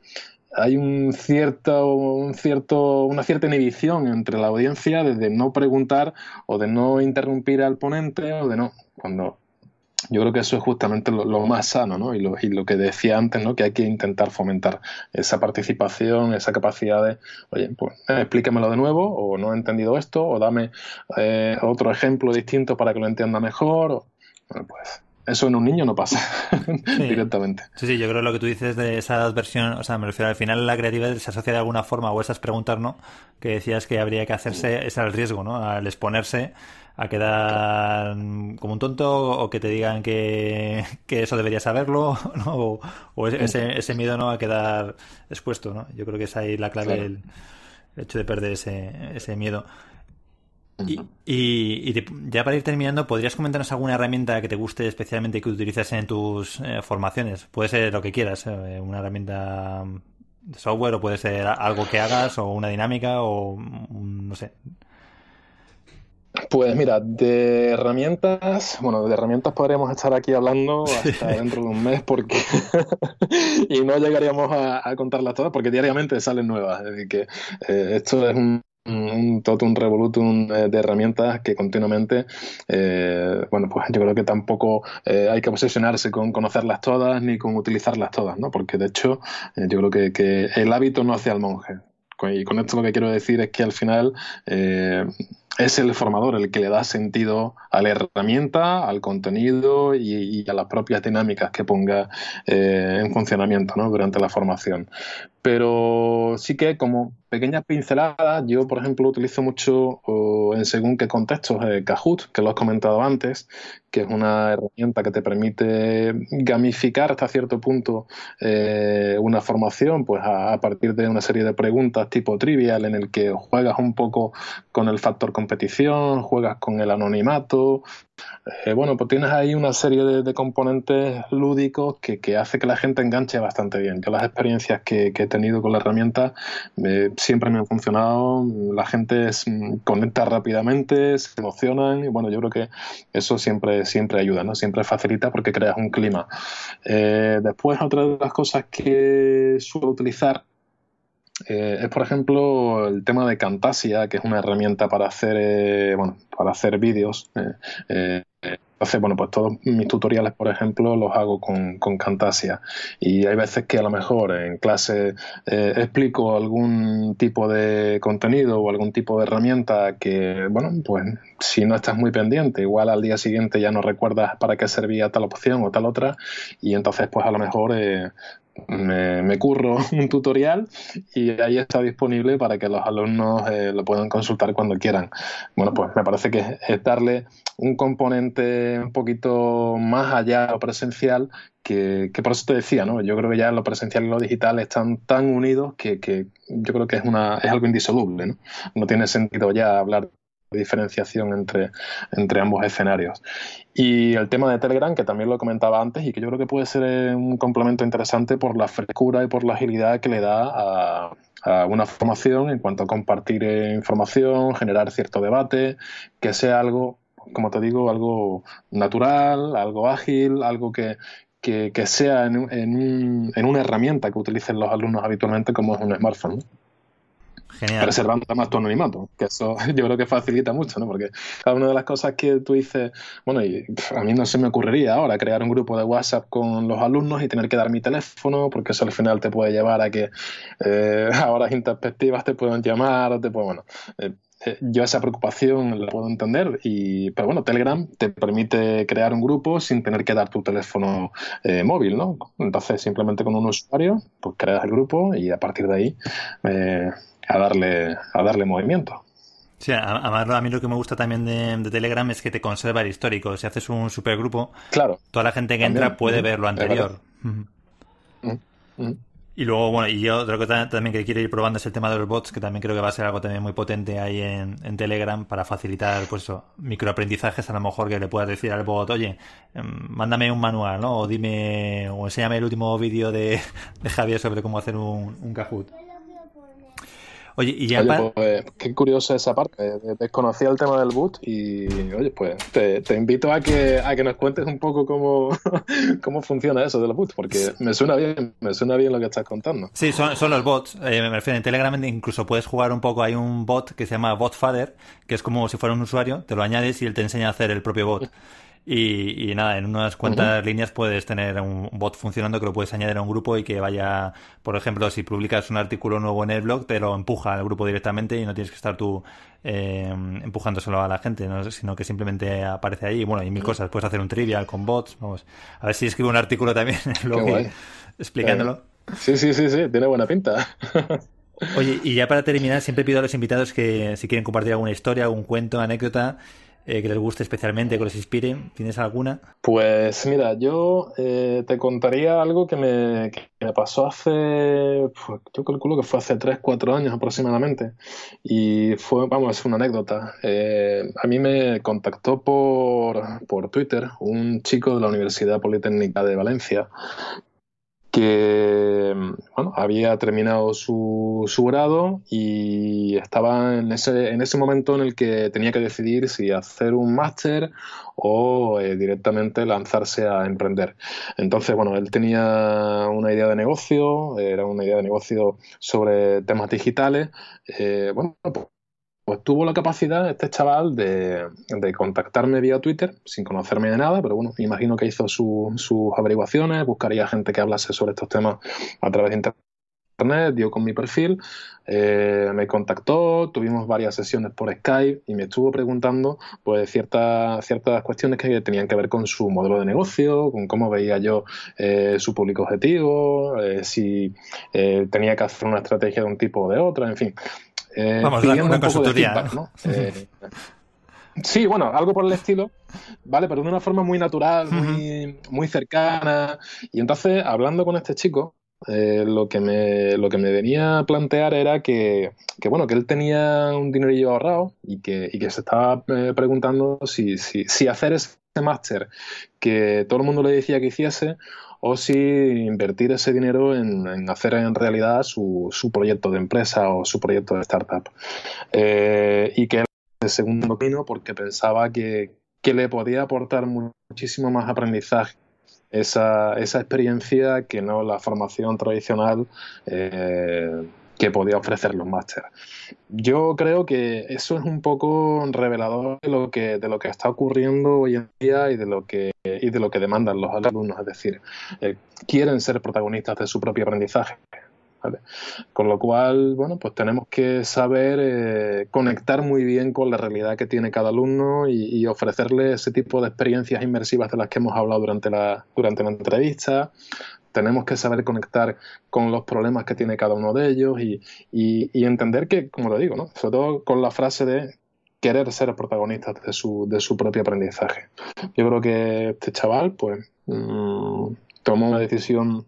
hay un cierto, un cierto, una cierta inhibición entre la audiencia de, no preguntar o de no interrumpir al ponente o de no, cuando yo creo que eso es justamente lo, más sano, ¿no? Y lo, que decía antes, ¿no? Que hay que intentar fomentar esa participación, esa capacidad de, oye, pues explíquemelo de nuevo, o no he entendido esto, o dame eh, otro ejemplo distinto para que lo entienda mejor. bueno, pues eso en un niño no pasa directamente. Sí, sí, yo creo que lo que tú dices de esa adversión o sea, me refiero al final la creatividad se asocia de alguna forma o esas preguntas, ¿no? Que decías que habría que hacerse, es el riesgo, ¿no? Al exponerse a quedar como un tonto o que te digan que, que eso deberías saberlo, ¿no? O, ese, ese, miedo, ¿no? A quedar expuesto, ¿no? Yo creo que es ahí la clave, el, el, hecho de perder ese, ese miedo. Y, ya para ir terminando, ¿podrías comentarnos alguna herramienta que te guste especialmente que utilices en tus eh, formaciones? Puede ser lo que quieras, eh, una herramienta de software o puede ser algo que hagas o una dinámica o mm, no sé. Pues mira, de herramientas, bueno, de herramientas podríamos estar aquí hablando hasta dentro de un mes porque y no llegaríamos a, contarlas todas porque diariamente salen nuevas. que eh, esto es un un totum revolutum eh, de, herramientas que continuamente, eh, bueno, pues yo creo que tampoco eh, hay que obsesionarse con conocerlas todas ni con utilizarlas todas, ¿no? Porque de hecho yo creo que, que, el hábito no hace al monje. Y con esto lo que quiero decir es que al final es el formador el que le da sentido a la herramienta, al contenido y, a las propias dinámicas que ponga eh, en funcionamiento durante la formación. Pero sí que como pequeñas pinceladas, yo por ejemplo utilizo mucho en según qué contextos eh, Kahoot, que lo has comentado antes, que es una herramienta que te permite gamificar hasta cierto punto eh, una formación pues a, partir de una serie de preguntas tipo trivial en el que juegas un poco con el factor competitivo competición, juegas con el anonimato. Eh, bueno, pues tienes ahí una serie de, componentes lúdicos que, hace que la gente enganche bastante bien. Yo las experiencias que, he tenido con la herramienta eh, siempre me han funcionado. La gente mm, conecta rápidamente, se emocionan y bueno, yo creo que eso siempre, siempre ayuda, ¿no? Siempre facilita porque creas un clima. Eh, después, otra de las cosas que suelo utilizar eh, es, por ejemplo, el tema de Camtasia, que es una herramienta para hacer, eh, bueno, para hacer vídeos. Eh, entonces, bueno, pues todos mis tutoriales, por ejemplo, los hago con, con Camtasia. Y hay veces que a lo mejor en clase explico algún tipo de contenido o algún tipo de herramienta que, bueno, pues si no estás muy pendiente, igual al día siguiente ya no recuerdas para qué servía tal opción o tal otra. Y entonces, pues a lo mejor me, curro un tutorial y ahí está disponible para que los alumnos eh, lo puedan consultar cuando quieran. Bueno, pues me parece que es darle un componente un poquito más allá de lo presencial, que, por eso te decía, ¿no? Yo creo que ya lo presencial y lo digital están tan unidos que, que yo creo que es, una, es algo indisoluble, ¿no? No tiene sentido ya hablar diferenciación entre, entre ambos escenarios. Y el tema de Telegram, que también lo comentaba antes y que yo creo que puede ser eh, un complemento interesante por la frescura y por la agilidad que le da a, una formación en cuanto a compartir eh, información, generar cierto debate, que sea algo, como te digo, algo natural, algo ágil, algo que, sea en, en, una herramienta que utilicen los alumnos habitualmente como es un smartphone preservando reservando más tu anonimato, que eso yo creo que facilita mucho, ¿no? Porque cada una de las cosas que tú dices, bueno, y a mí no se me ocurriría ahora crear un grupo de WhatsApp con los alumnos y tener que dar mi teléfono, porque eso al final te puede llevar a que eh, a horas introspectivas te puedan llamar, te bueno, eh, eh, yo esa preocupación la puedo entender, y, pero bueno, Telegram te permite crear un grupo sin tener que dar tu teléfono móvil, ¿no? Entonces, simplemente con un usuario, pues creas el grupo y a partir de ahí a darle, a darle movimiento. Sí, a mí lo que me gusta también de, Telegram es que te conserva el histórico. Si haces un supergrupo, claro, toda la gente que entra puede mm, ver lo anterior. Mm, mm. Y luego, bueno, y yo otra cosa también que quiero ir probando es el tema de los bots, que también creo que va a ser algo también muy potente ahí en, Telegram para facilitar, pues eso, microaprendizajes a lo mejor que le puedas decir al bot, oye, em, mándame un manual, ¿no? O dime, o enséñame el último vídeo de, Javier sobre cómo hacer un, un Kahoot. Oye, y ya pues, qué curiosa esa parte. Desconocía el tema del boot y, oye, pues te, invito a que, que nos cuentes un poco cómo, cómo funciona eso del boot, porque me suena bien, me suena bien lo que estás contando. Sí, son, los bots. Eh, me refiero, en Telegram incluso puedes jugar un poco. Hay un bot que se llama BotFather, que es como si fuera un usuario, te lo añades y él te enseña a hacer el propio bot. Y, nada, en unas cuantas líneas puedes tener un bot funcionando que lo puedes añadir a un grupo y que vaya, por ejemplo, si publicas un artículo nuevo en el blog, te lo empuja al grupo directamente y no tienes que estar tú eh, empujándoselo a la gente, sino que simplemente aparece ahí. Bueno, y mil cosas. Puedes hacer un trivial con bots. Vamos. A ver si escribo un artículo también en el blog explicándolo. Sí, sí, sí, sí. Tiene buena pinta. Oye, y ya para terminar, siempre pido a los invitados que si quieren compartir alguna historia, algún cuento, anécdota, eh, que les guste especialmente, que les inspire? ¿Tienes alguna? Pues mira, yo eh, te contaría algo que me, pasó hace, yo calculo que fue hace 3, 4 años aproximadamente. Y fue, vamos, es una anécdota. Eh, a mí me contactó por, por Twitter un chico de la Universidad Politécnica de Valencia que bueno, había terminado su, su, grado y estaba en ese, momento en el que tenía que decidir si hacer un máster o eh, directamente lanzarse a emprender. Entonces, bueno, él tenía una idea de negocio, era una idea de negocio sobre temas digitales. Eh, bueno, pues pues tuvo la capacidad este chaval de, contactarme vía Twitter, sin conocerme de nada, pero bueno, imagino que hizo sus averiguaciones, buscaría gente que hablase sobre estos temas a través de internet, dio con mi perfil, eh, me contactó, tuvimos varias sesiones por Skype y me estuvo preguntando pues ciertas, ciertas cuestiones que tenían que ver con su modelo de negocio, con cómo veía yo eh, su público objetivo, eh, si tenía que hacer una estrategia de un tipo o de otra, en fin sí, bueno, algo por el estilo, ¿vale? Pero de una forma muy natural, muy, muy cercana. Y entonces, hablando con este chico, eh, lo, que me, lo que me venía a plantear era que, bueno, que él tenía un dinerillo ahorrado y que, y que se estaba eh, preguntando si, si, si hacer ese máster que todo el mundo le decía que hiciese o si invertir ese dinero en, hacer en realidad su, proyecto de empresa o su proyecto de startup. Eh, y que de segundo camino porque pensaba que, le podía aportar muchísimo más aprendizaje esa, experiencia que no la formación tradicional. Eh, que podía ofrecer los másteres. Yo creo que eso es un poco revelador de lo que, de lo que está ocurriendo hoy en día y de lo que, y de lo que demandan los alumnos, es decir, eh, quieren ser protagonistas de su propio aprendizaje. Con lo cual, bueno, pues tenemos que saber eh, conectar muy bien con la realidad que tiene cada alumno y, y, ofrecerle ese tipo de experiencias inmersivas de las que hemos hablado durante la, durante la entrevista, tenemos que saber conectar con los problemas que tiene cada uno de ellos y, entender que, como lo digo, ¿no? sobre todo con la frase de querer ser protagonista de su, de su propio aprendizaje. Yo creo que este chaval, pues, mm, tomó una decisión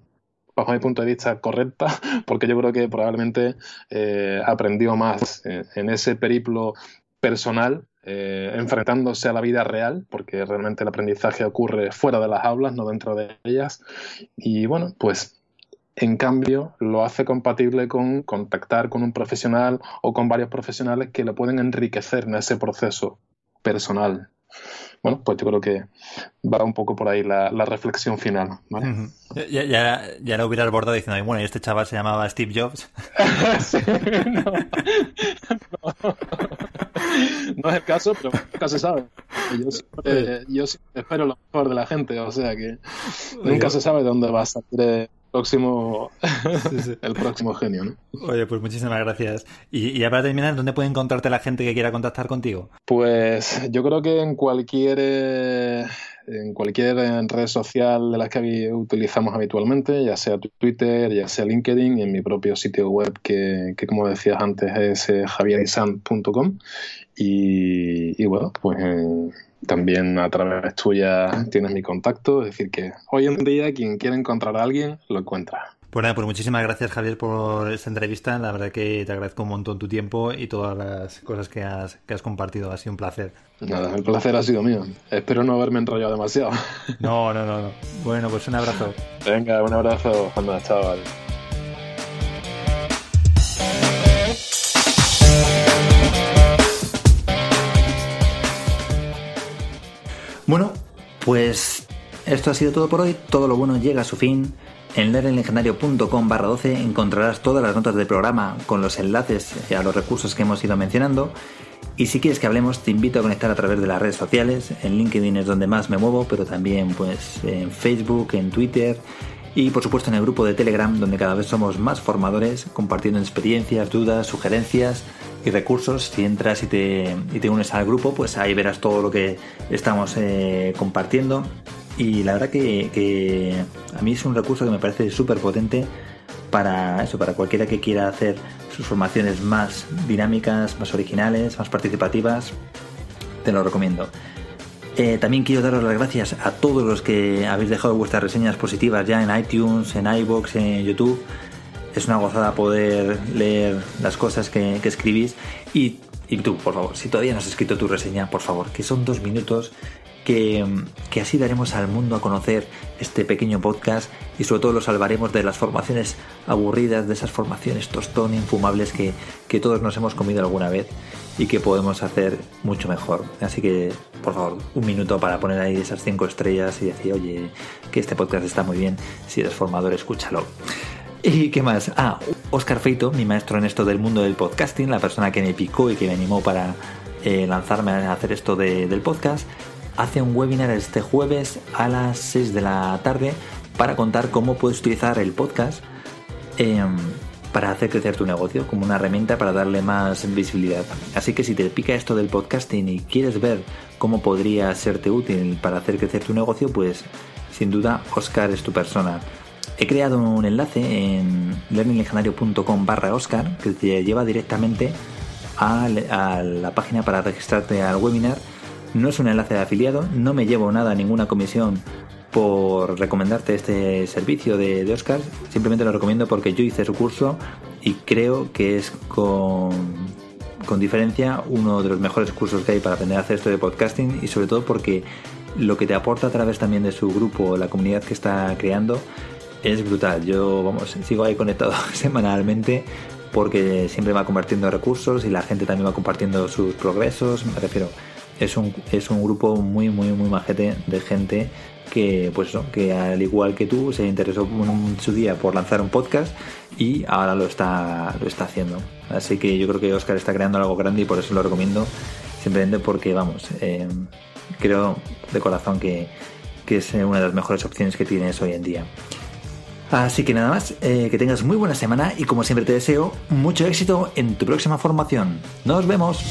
bajo mi punto de vista correcta, porque yo creo que probablemente eh, aprendió más en ese periplo personal eh, enfrentándose a la vida real, porque realmente el aprendizaje ocurre fuera de las aulas, no dentro de ellas. Y bueno, pues en cambio lo hace compatible con contactar con un profesional o con varios profesionales que le pueden enriquecer en ese proceso personal. Bueno, pues yo creo que va un poco por ahí la, reflexión final. ya, ya, ya, lo hubieras bordado diciendo, bueno, y este chaval se llamaba Steve Jobs. no es el caso, pero nunca se sabe. Yo siempre, eh, espero lo mejor de la gente, o sea que nunca se sabe dónde va a salir el próximo, El próximo genio. ¿no? Oye, pues muchísimas gracias. Y, ya para terminar, ¿dónde puede encontrarte la gente que quiera contactar contigo? Pues yo creo que en cualquier. Eh, en cualquier eh, red social de las que utilizamos habitualmente, ya sea Twitter, ya sea LinkedIn, y en mi propio sitio web que, como decías antes es eh, javierisant.com y, bueno, pues eh, también a través tuya tienes mi contacto, es decir que hoy en día quien quiere encontrar a alguien lo encuentra. Pues nada, pues muchísimas gracias Javier por esta entrevista. La verdad que te agradezco un montón tu tiempo y todas las cosas que has, compartido. Ha sido un placer. Pues nada, el placer ha sido mío. Espero no haberme enrollado demasiado. No, no, no. Bueno, pues un abrazo. Venga, un abrazo. Anda, chaval. Bueno, pues esto ha sido todo por hoy. Todo lo bueno llega a su fin. En learnlegendario.com barra 12 encontrarás todas las notas del programa con los enlaces a los recursos que hemos ido mencionando. Y si quieres que hablemos, te invito a conectar a través de las redes sociales. En LinkedIn es donde más me muevo, pero también pues, en Facebook, en Twitter y por supuesto en el grupo de Telegram, donde cada vez somos más formadores, compartiendo experiencias, dudas, sugerencias y recursos. Si entras y te, te unes al grupo, pues ahí verás todo lo que estamos eh, compartiendo y la verdad que, a mí es un recurso que me parece súper potente para eso, para cualquiera que quiera hacer sus formaciones más dinámicas, más originales, más participativas, te lo recomiendo. Eh, también quiero daros las gracias a todos los que habéis dejado vuestras reseñas positivas ya en iTunes, en iBox, en YouTube. Es una gozada poder leer las cosas que, escribís. Y, y, tú, por favor, si todavía no has escrito tu reseña, por favor, que son dos minutos que, así daremos al mundo a conocer este pequeño podcast y sobre todo lo salvaremos de las formaciones aburridas, de esas formaciones tostón infumables que, que todos nos hemos comido alguna vez y que podemos hacer mucho mejor. Así que, por favor, un minuto para poner ahí esas cinco estrellas y decir, oye, que este podcast está muy bien, si eres formador, escúchalo. ¿Y qué más? Ah, Oscar Feito, mi maestro en esto del mundo del podcasting, la persona que me picó y que me animó para eh, lanzarme a hacer esto del podcast, hace un webinar este jueves a las 6 de la tarde para contar cómo puedes utilizar el podcast em, para hacer crecer tu negocio como una herramienta para darle más visibilidad. Así que si te pica esto del podcasting y quieres ver cómo podría serte útil para hacer crecer tu negocio, pues sin duda Oscar es tu persona. He creado un enlace en learninglegionario.com barra Oscar que te lleva directamente a la página para registrarte al webinar no es un enlace de afiliado, no me llevo nada, ninguna comisión por recomendarte este servicio de, de Oscar, simplemente lo recomiendo porque yo hice su curso y creo que es con, con diferencia uno de los mejores cursos que hay para aprender a hacer esto de podcasting y sobre todo porque lo que te aporta a través también de su grupo, la comunidad que está creando, es brutal. Yo, vamos, sigo ahí conectado semanalmente porque siempre va compartiendo recursos y la gente también va compartiendo sus progresos. Me refiero, es un, grupo muy, muy, muy majete de gente que, pues que al igual que tú, se interesó en su día por lanzar un podcast y ahora lo está, está haciendo. Así que yo creo que Oscar está creando algo grande y por eso lo recomiendo, simplemente porque, vamos, eh, creo de corazón que, que es una de las mejores opciones que tienes hoy en día. Así que nada más, eh, que tengas muy buena semana y como siempre te deseo mucho éxito en tu próxima formación. Nos vemos.